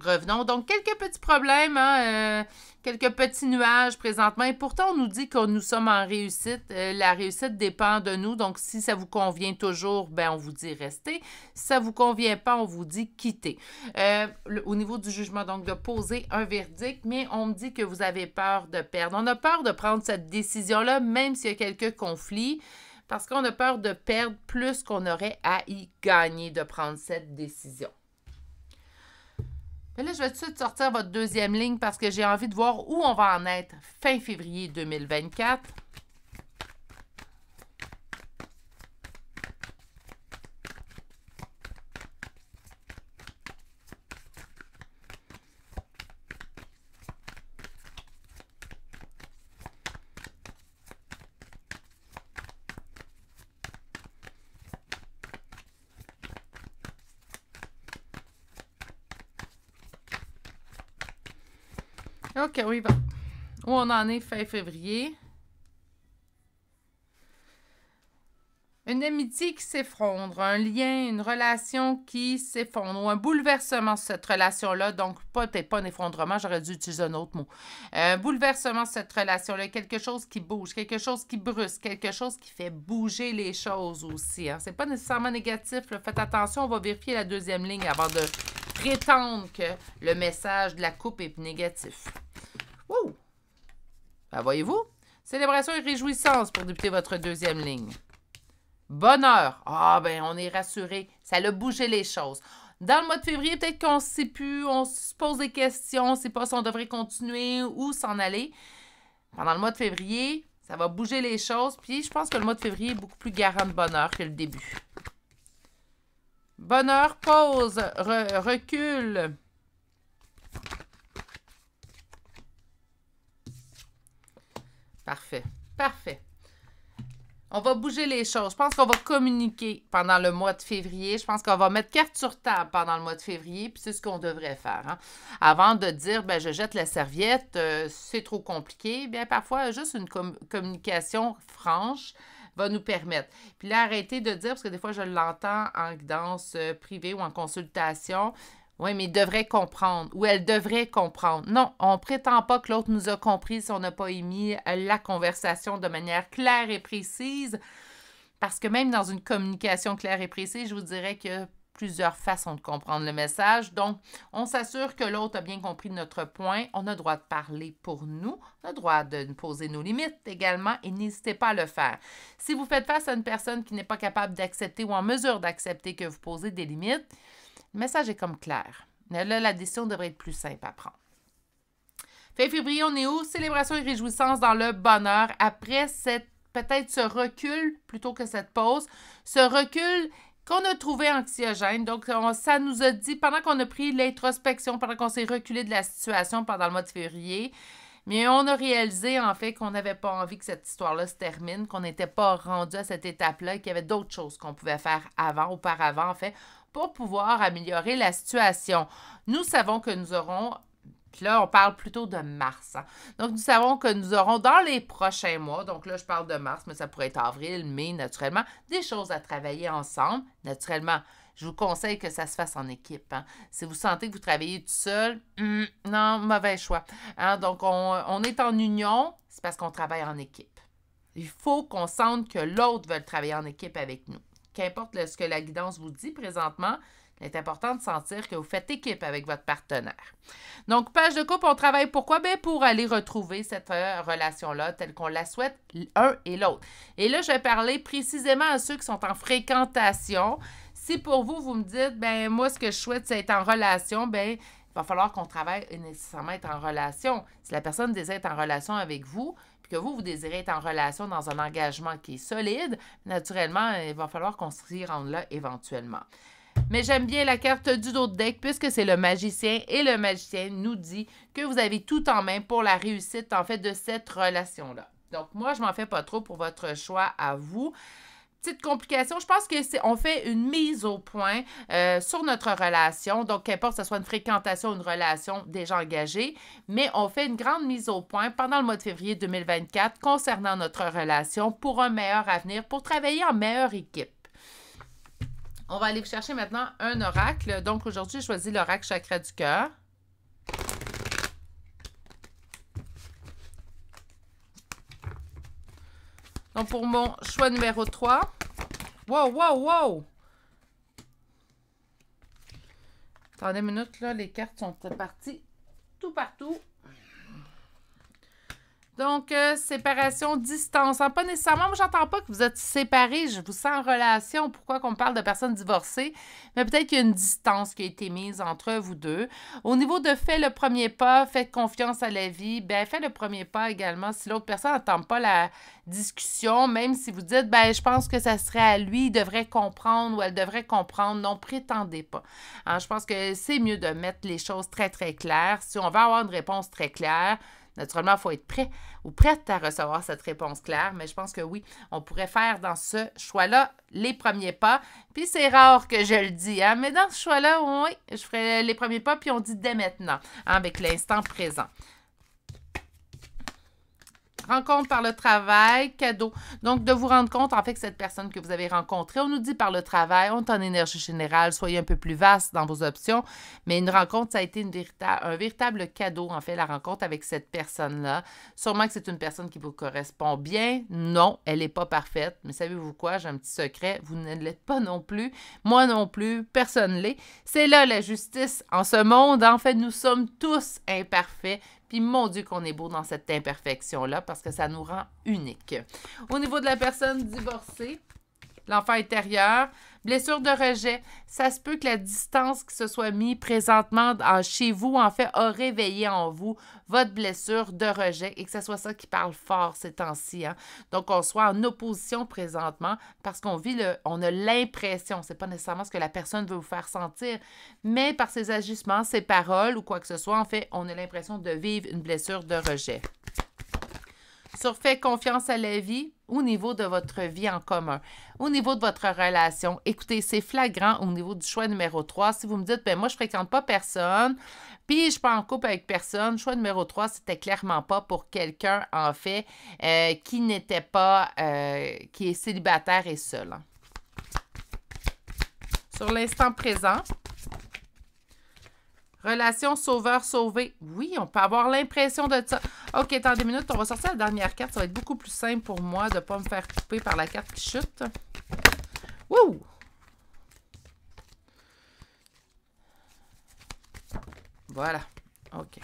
Revenons donc quelques petits problèmes, hein, euh, quelques petits nuages présentement. Et pourtant, on nous dit que nous sommes en réussite. Euh, la réussite dépend de nous. Donc, si ça vous convient toujours, ben, on vous dit restez. Si ça vous convient pas, on vous dit quitter. Euh, au niveau du jugement, donc, de poser un verdict, mais on me dit que vous avez peur de perdre. On a peur de prendre cette décision-là, même s'il y a quelques conflits parce qu'on a peur de perdre plus qu'on aurait à y gagner de prendre cette décision. Mais ben là, je vais tout de suite sortir votre deuxième ligne parce que j'ai envie de voir où on va en être fin février 2024. oui. où on en est fin février. Une amitié qui s'effondre, un lien, une relation qui s'effondre ou un bouleversement cette relation-là. Donc, peut-être pas un effondrement, j'aurais dû utiliser un autre mot. Euh, un bouleversement cette relation-là, quelque chose qui bouge, quelque chose qui brusque, quelque chose qui fait bouger les choses aussi. Ce hein. C'est pas nécessairement négatif. Faites attention, on va vérifier la deuxième ligne avant de prétendre que le message de la coupe est négatif. Wow! Ben, voyez-vous, célébration et réjouissance pour débuter votre deuxième ligne. Bonheur. Ah, ben, on est rassuré. Ça a bougé les choses. Dans le mois de février, peut-être qu'on ne sait plus, on se pose des questions, on ne sait pas si on devrait continuer ou s'en aller. Pendant le mois de février, ça va bouger les choses. Puis je pense que le mois de février est beaucoup plus garant de bonheur que le début. Bonheur, pause, recul, Parfait. Parfait. On va bouger les choses. Je pense qu'on va communiquer pendant le mois de février. Je pense qu'on va mettre carte sur table pendant le mois de février, puis c'est ce qu'on devrait faire. Hein. Avant de dire, ben, je jette la serviette, euh, c'est trop compliqué, bien parfois, juste une communication franche va nous permettre. Puis là, arrêtez de dire, parce que des fois, je l'entends en danse euh, privée ou en consultation, oui, mais il devrait comprendre ou elle devrait comprendre. Non, on prétend pas que l'autre nous a compris si on n'a pas émis la conversation de manière claire et précise. Parce que même dans une communication claire et précise, je vous dirais qu'il y a plusieurs façons de comprendre le message. Donc, on s'assure que l'autre a bien compris notre point. On a le droit de parler pour nous. On a le droit de poser nos limites également et n'hésitez pas à le faire. Si vous faites face à une personne qui n'est pas capable d'accepter ou en mesure d'accepter que vous posez des limites, le message est comme clair. Mais là, la décision devrait être plus simple à prendre. Fin février, on est où? Célébration et réjouissance dans le bonheur. Après cette, peut-être ce recul, plutôt que cette pause, ce recul qu'on a trouvé anxiogène. Donc, ça nous a dit, pendant qu'on a pris l'introspection, pendant qu'on s'est reculé de la situation pendant le mois de février, mais on a réalisé en fait qu'on n'avait pas envie que cette histoire-là se termine, qu'on n'était pas rendu à cette étape-là, qu'il y avait d'autres choses qu'on pouvait faire avant, auparavant. En fait, pour pouvoir améliorer la situation. Nous savons que nous aurons là, on parle plutôt de mars. Hein. Donc, nous savons que nous aurons dans les prochains mois, donc là, je parle de mars, mais ça pourrait être avril, mai, naturellement, des choses à travailler ensemble. Naturellement, je vous conseille que ça se fasse en équipe. Hein. Si vous sentez que vous travaillez tout seul, hum, non, mauvais choix. Hein. donc, on, on est en union, c'est parce qu'on travaille en équipe. Il faut qu'on sente que l'autre veut travailler en équipe avec nous qu'importe ce que la guidance vous dit présentement, il est important de sentir que vous faites équipe avec votre partenaire. Donc, page de coupe, on travaille pourquoi? Bien, pour aller retrouver cette euh, relation-là telle qu'on la souhaite, un et l'autre. Et là, je vais parler précisément à ceux qui sont en fréquentation. Si pour vous, vous me dites, ben moi, ce que je souhaite, c'est être en relation, ben il va falloir qu'on travaille nécessairement être en relation. Si la personne désire être en relation avec vous, que vous, vous désirez être en relation dans un engagement qui est solide, naturellement, il va falloir qu'on se rende là éventuellement. Mais j'aime bien la carte du dos de deck puisque c'est le magicien et le magicien nous dit que vous avez tout en main pour la réussite en fait de cette relation-là. Donc moi, je m'en fais pas trop pour votre choix à vous. Petite complication, Je pense que c'est on fait une mise au point euh, sur notre relation. Donc, qu'importe que ce soit une fréquentation ou une relation déjà engagée, mais on fait une grande mise au point pendant le mois de février 2024 concernant notre relation pour un meilleur avenir, pour travailler en meilleure équipe. On va aller chercher maintenant un oracle. Donc, aujourd'hui, je choisis l'oracle chakra du cœur. Donc pour mon choix numéro 3. Wow, wow, wow! Attendez une minute, là, les cartes sont parties tout partout. Donc, euh, séparation, distance. Hein, pas nécessairement, moi, j'entends pas que vous êtes séparés, je vous sens en relation. Pourquoi qu'on parle de personnes divorcées? Mais peut-être qu'il y a une distance qui a été mise entre vous deux. Au niveau de fait le premier pas, faites confiance à la vie. Ben, faites le premier pas également si l'autre personne n'entend pas la discussion, même si vous dites, ben, je pense que ça serait à lui, il devrait comprendre ou elle devrait comprendre. Non, prétendez pas. Hein, je pense que c'est mieux de mettre les choses très, très claires. Si on veut avoir une réponse très claire, Naturellement, il faut être prêt ou prête à recevoir cette réponse claire, mais je pense que oui, on pourrait faire dans ce choix-là les premiers pas. Puis c'est rare que je le dis, hein, mais dans ce choix-là, oui, je ferai les premiers pas, puis on dit dès maintenant, hein, avec l'instant présent. Rencontre par le travail, cadeau. Donc, de vous rendre compte, en fait, que cette personne que vous avez rencontrée, on nous dit par le travail, on est en énergie générale, soyez un peu plus vaste dans vos options. Mais une rencontre, ça a été un véritable cadeau, en fait, la rencontre avec cette personne-là. Sûrement que c'est une personne qui vous correspond bien. Non, elle n'est pas parfaite. Mais savez-vous quoi? J'ai un petit secret. Vous ne l'êtes pas non plus. Moi non plus. Personne l'est. C'est là la justice en ce monde. En fait, nous sommes tous imparfaits mon Dieu qu'on est beau dans cette imperfection-là parce que ça nous rend unique. Au niveau de la personne divorcée, l'enfant intérieur, Blessure de rejet, ça se peut que la distance qui se soit mise présentement chez vous, en fait, a réveillé en vous votre blessure de rejet et que ce soit ça qui parle fort ces temps-ci. Hein. Donc, on soit en opposition présentement parce qu'on vit, le, on a l'impression, c'est pas nécessairement ce que la personne veut vous faire sentir, mais par ses agissements, ses paroles ou quoi que ce soit, en fait, on a l'impression de vivre une blessure de rejet sur fait confiance à la vie au niveau de votre vie en commun, au niveau de votre relation. Écoutez, c'est flagrant au niveau du choix numéro 3. Si vous me dites, ben moi, je fréquente pas personne, puis je suis pas en couple avec personne, choix numéro 3, c'était clairement pas pour quelqu'un, en fait, euh, qui n'était pas, euh, qui est célibataire et seul. Hein. Sur l'instant présent, Relation sauveur-sauvé. Oui, on peut avoir l'impression de ça. OK, attends des minutes. On va sortir la dernière carte. Ça va être beaucoup plus simple pour moi de ne pas me faire couper par la carte qui chute. Wouh! Voilà. OK.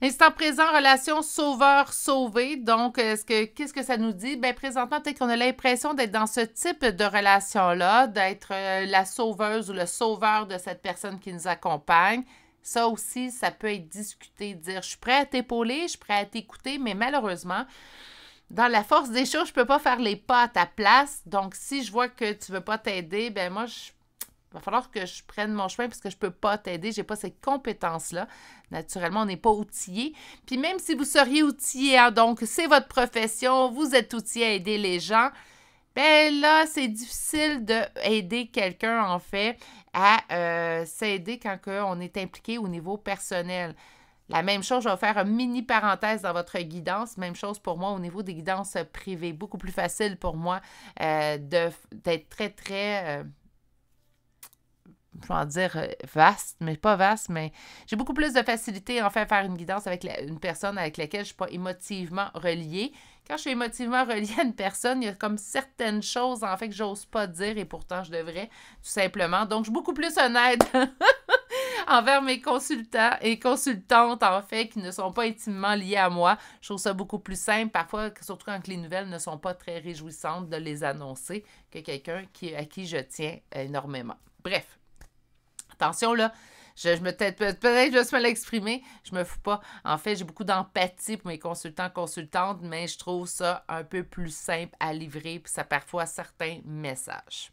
Instant présent, relation sauveur-sauvé. Donc, est-ce que qu'est-ce que ça nous dit? Bien, présentement, peut-être qu'on a l'impression d'être dans ce type de relation-là, d'être euh, la sauveuse ou le sauveur de cette personne qui nous accompagne. Ça aussi, ça peut être discuté, dire je suis prêt à t'épauler, je suis prêt à t'écouter, mais malheureusement, dans la force des choses, je peux pas faire les pas à ta place. Donc, si je vois que tu veux pas t'aider, ben moi, il va falloir que je prenne mon chemin parce que je ne peux pas t'aider, je n'ai pas cette compétence là Naturellement, on n'est pas outillé. Puis même si vous seriez outillé, hein, donc c'est votre profession, vous êtes outillé à aider les gens, ben là, c'est difficile d'aider quelqu'un, en fait, à euh, s'aider quand on est impliqué au niveau personnel. La même chose, je vais faire une mini parenthèse dans votre guidance. Même chose pour moi au niveau des guidances privées. Beaucoup plus facile pour moi euh, d'être très, très euh, je vais en dire euh, vaste, mais pas vaste, mais j'ai beaucoup plus de facilité en fait à faire une guidance avec une personne avec laquelle je ne suis pas émotivement reliée. Quand je suis émotivement [LAUGHS] reliée à une personne, il y a comme certaines choses en fait que j'ose pas dire et pourtant je devrais tout simplement. Donc je suis beaucoup plus honnête [LAUGHS] envers mes consultants et consultantes en fait qui ne sont pas intimement liés à moi. Je trouve ça beaucoup plus simple parfois, surtout quand les nouvelles ne sont pas très réjouissantes de les annoncer que quelqu'un qui, à qui je tiens énormément. Bref, Attention, là, je, me peut-être je vais suis mal je me fous pas. En fait, j'ai beaucoup d'empathie pour mes consultants consultantes, mais je trouve ça un peu plus simple à livrer, puis ça parfois certains messages.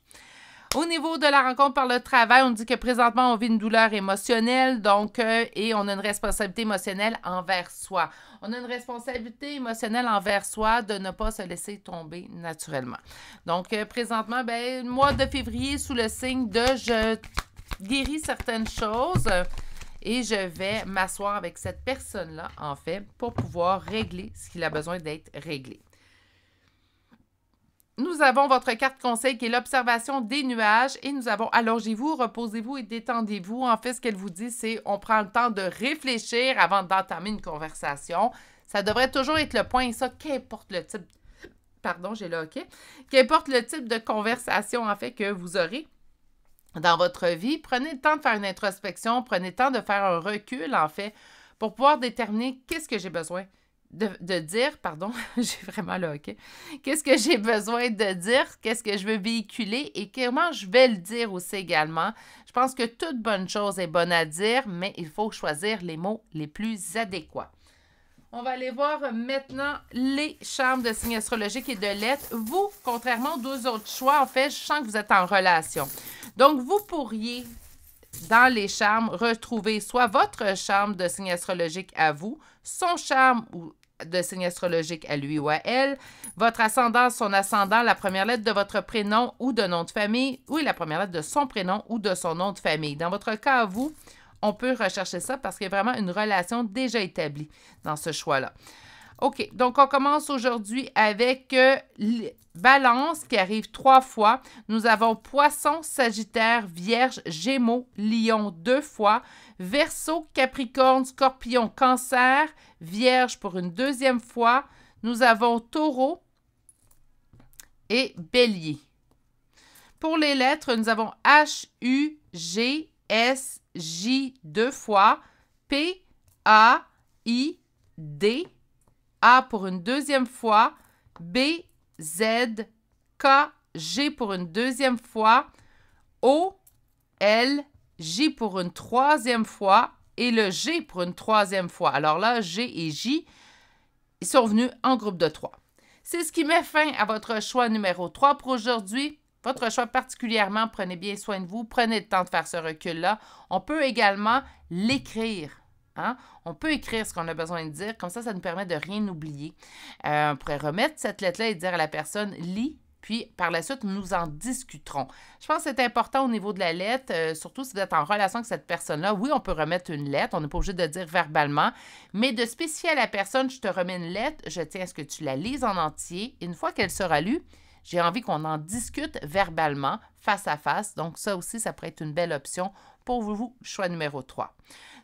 Au niveau de la rencontre par le travail, on dit que présentement, on vit une douleur émotionnelle, donc, euh, et on a une responsabilité émotionnelle envers soi. On a une responsabilité émotionnelle envers soi de ne pas se laisser tomber naturellement. Donc, euh, présentement, ben, le mois de février, sous le signe de je guéri certaines choses euh, et je vais m'asseoir avec cette personne-là, en fait, pour pouvoir régler ce qu'il a besoin d'être réglé. Nous avons votre carte conseil qui est l'observation des nuages et nous avons allongez-vous, reposez-vous et détendez-vous. En fait, ce qu'elle vous dit, c'est on prend le temps de réfléchir avant d'entamer une conversation. Ça devrait toujours être le point, ça, qu'importe le type. Pardon, j'ai là, OK. Qu'importe le type de conversation, en fait, que vous aurez dans votre vie, prenez le temps de faire une introspection, prenez le temps de faire un recul, en fait, pour pouvoir déterminer qu'est-ce que j'ai besoin de, dire, pardon, [LAUGHS] j'ai vraiment le OK? Qu'est-ce que j'ai besoin de dire, qu'est-ce que je veux véhiculer et comment je vais le dire aussi également. Je pense que toute bonne chose est bonne à dire, mais il faut choisir les mots les plus adéquats. On va aller voir maintenant les chambres de signes astrologiques et de lettres. Vous, contrairement aux deux autres choix, en fait, je sens que vous êtes en relation. Donc, vous pourriez, dans les charmes, retrouver soit votre charme de signe astrologique à vous, son charme ou de signe astrologique à lui ou à elle, votre ascendant, son ascendant, la première lettre de votre prénom ou de nom de famille, ou la première lettre de son prénom ou de son nom de famille. Dans votre cas, à vous, on peut rechercher ça parce qu'il y a vraiment une relation déjà établie dans ce choix-là. OK, donc on commence aujourd'hui avec euh, les Balance qui arrive trois fois. Nous avons Poisson, Sagittaire, Vierge, Gémeaux, Lion deux fois, Verseau, Capricorne, Scorpion, Cancer, Vierge pour une deuxième fois. Nous avons Taureau et Bélier. Pour les lettres, nous avons H, U, G, S, J deux fois, P, A, I, D a pour une deuxième fois, B, Z, K, G pour une deuxième fois, O, L, J pour une troisième fois et le G pour une troisième fois. Alors là, G et J, ils sont venus en groupe de trois. C'est ce qui met fin à votre choix numéro trois pour aujourd'hui. Votre choix particulièrement, prenez bien soin de vous, prenez le temps de faire ce recul-là. On peut également l'écrire Hein? On peut écrire ce qu'on a besoin de dire, comme ça, ça nous permet de rien oublier. Euh, on pourrait remettre cette lettre-là et dire à la personne lis puis par la suite, nous en discuterons. Je pense que c'est important au niveau de la lettre, euh, surtout si vous êtes en relation avec cette personne-là. Oui, on peut remettre une lettre, on n'est pas obligé de dire verbalement, mais de spécifier à la personne, je te remets une lettre, je tiens à ce que tu la lises en entier. Une fois qu'elle sera lue, j'ai envie qu'on en discute verbalement, face à face. Donc ça aussi, ça pourrait être une belle option pour vous, choix numéro 3.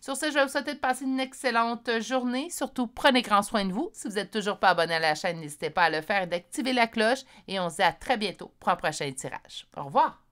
Sur ce, je vous souhaite de passer une excellente journée. Surtout, prenez grand soin de vous. Si vous n'êtes toujours pas abonné à la chaîne, n'hésitez pas à le faire et d'activer la cloche. Et on se dit à très bientôt pour un prochain tirage. Au revoir.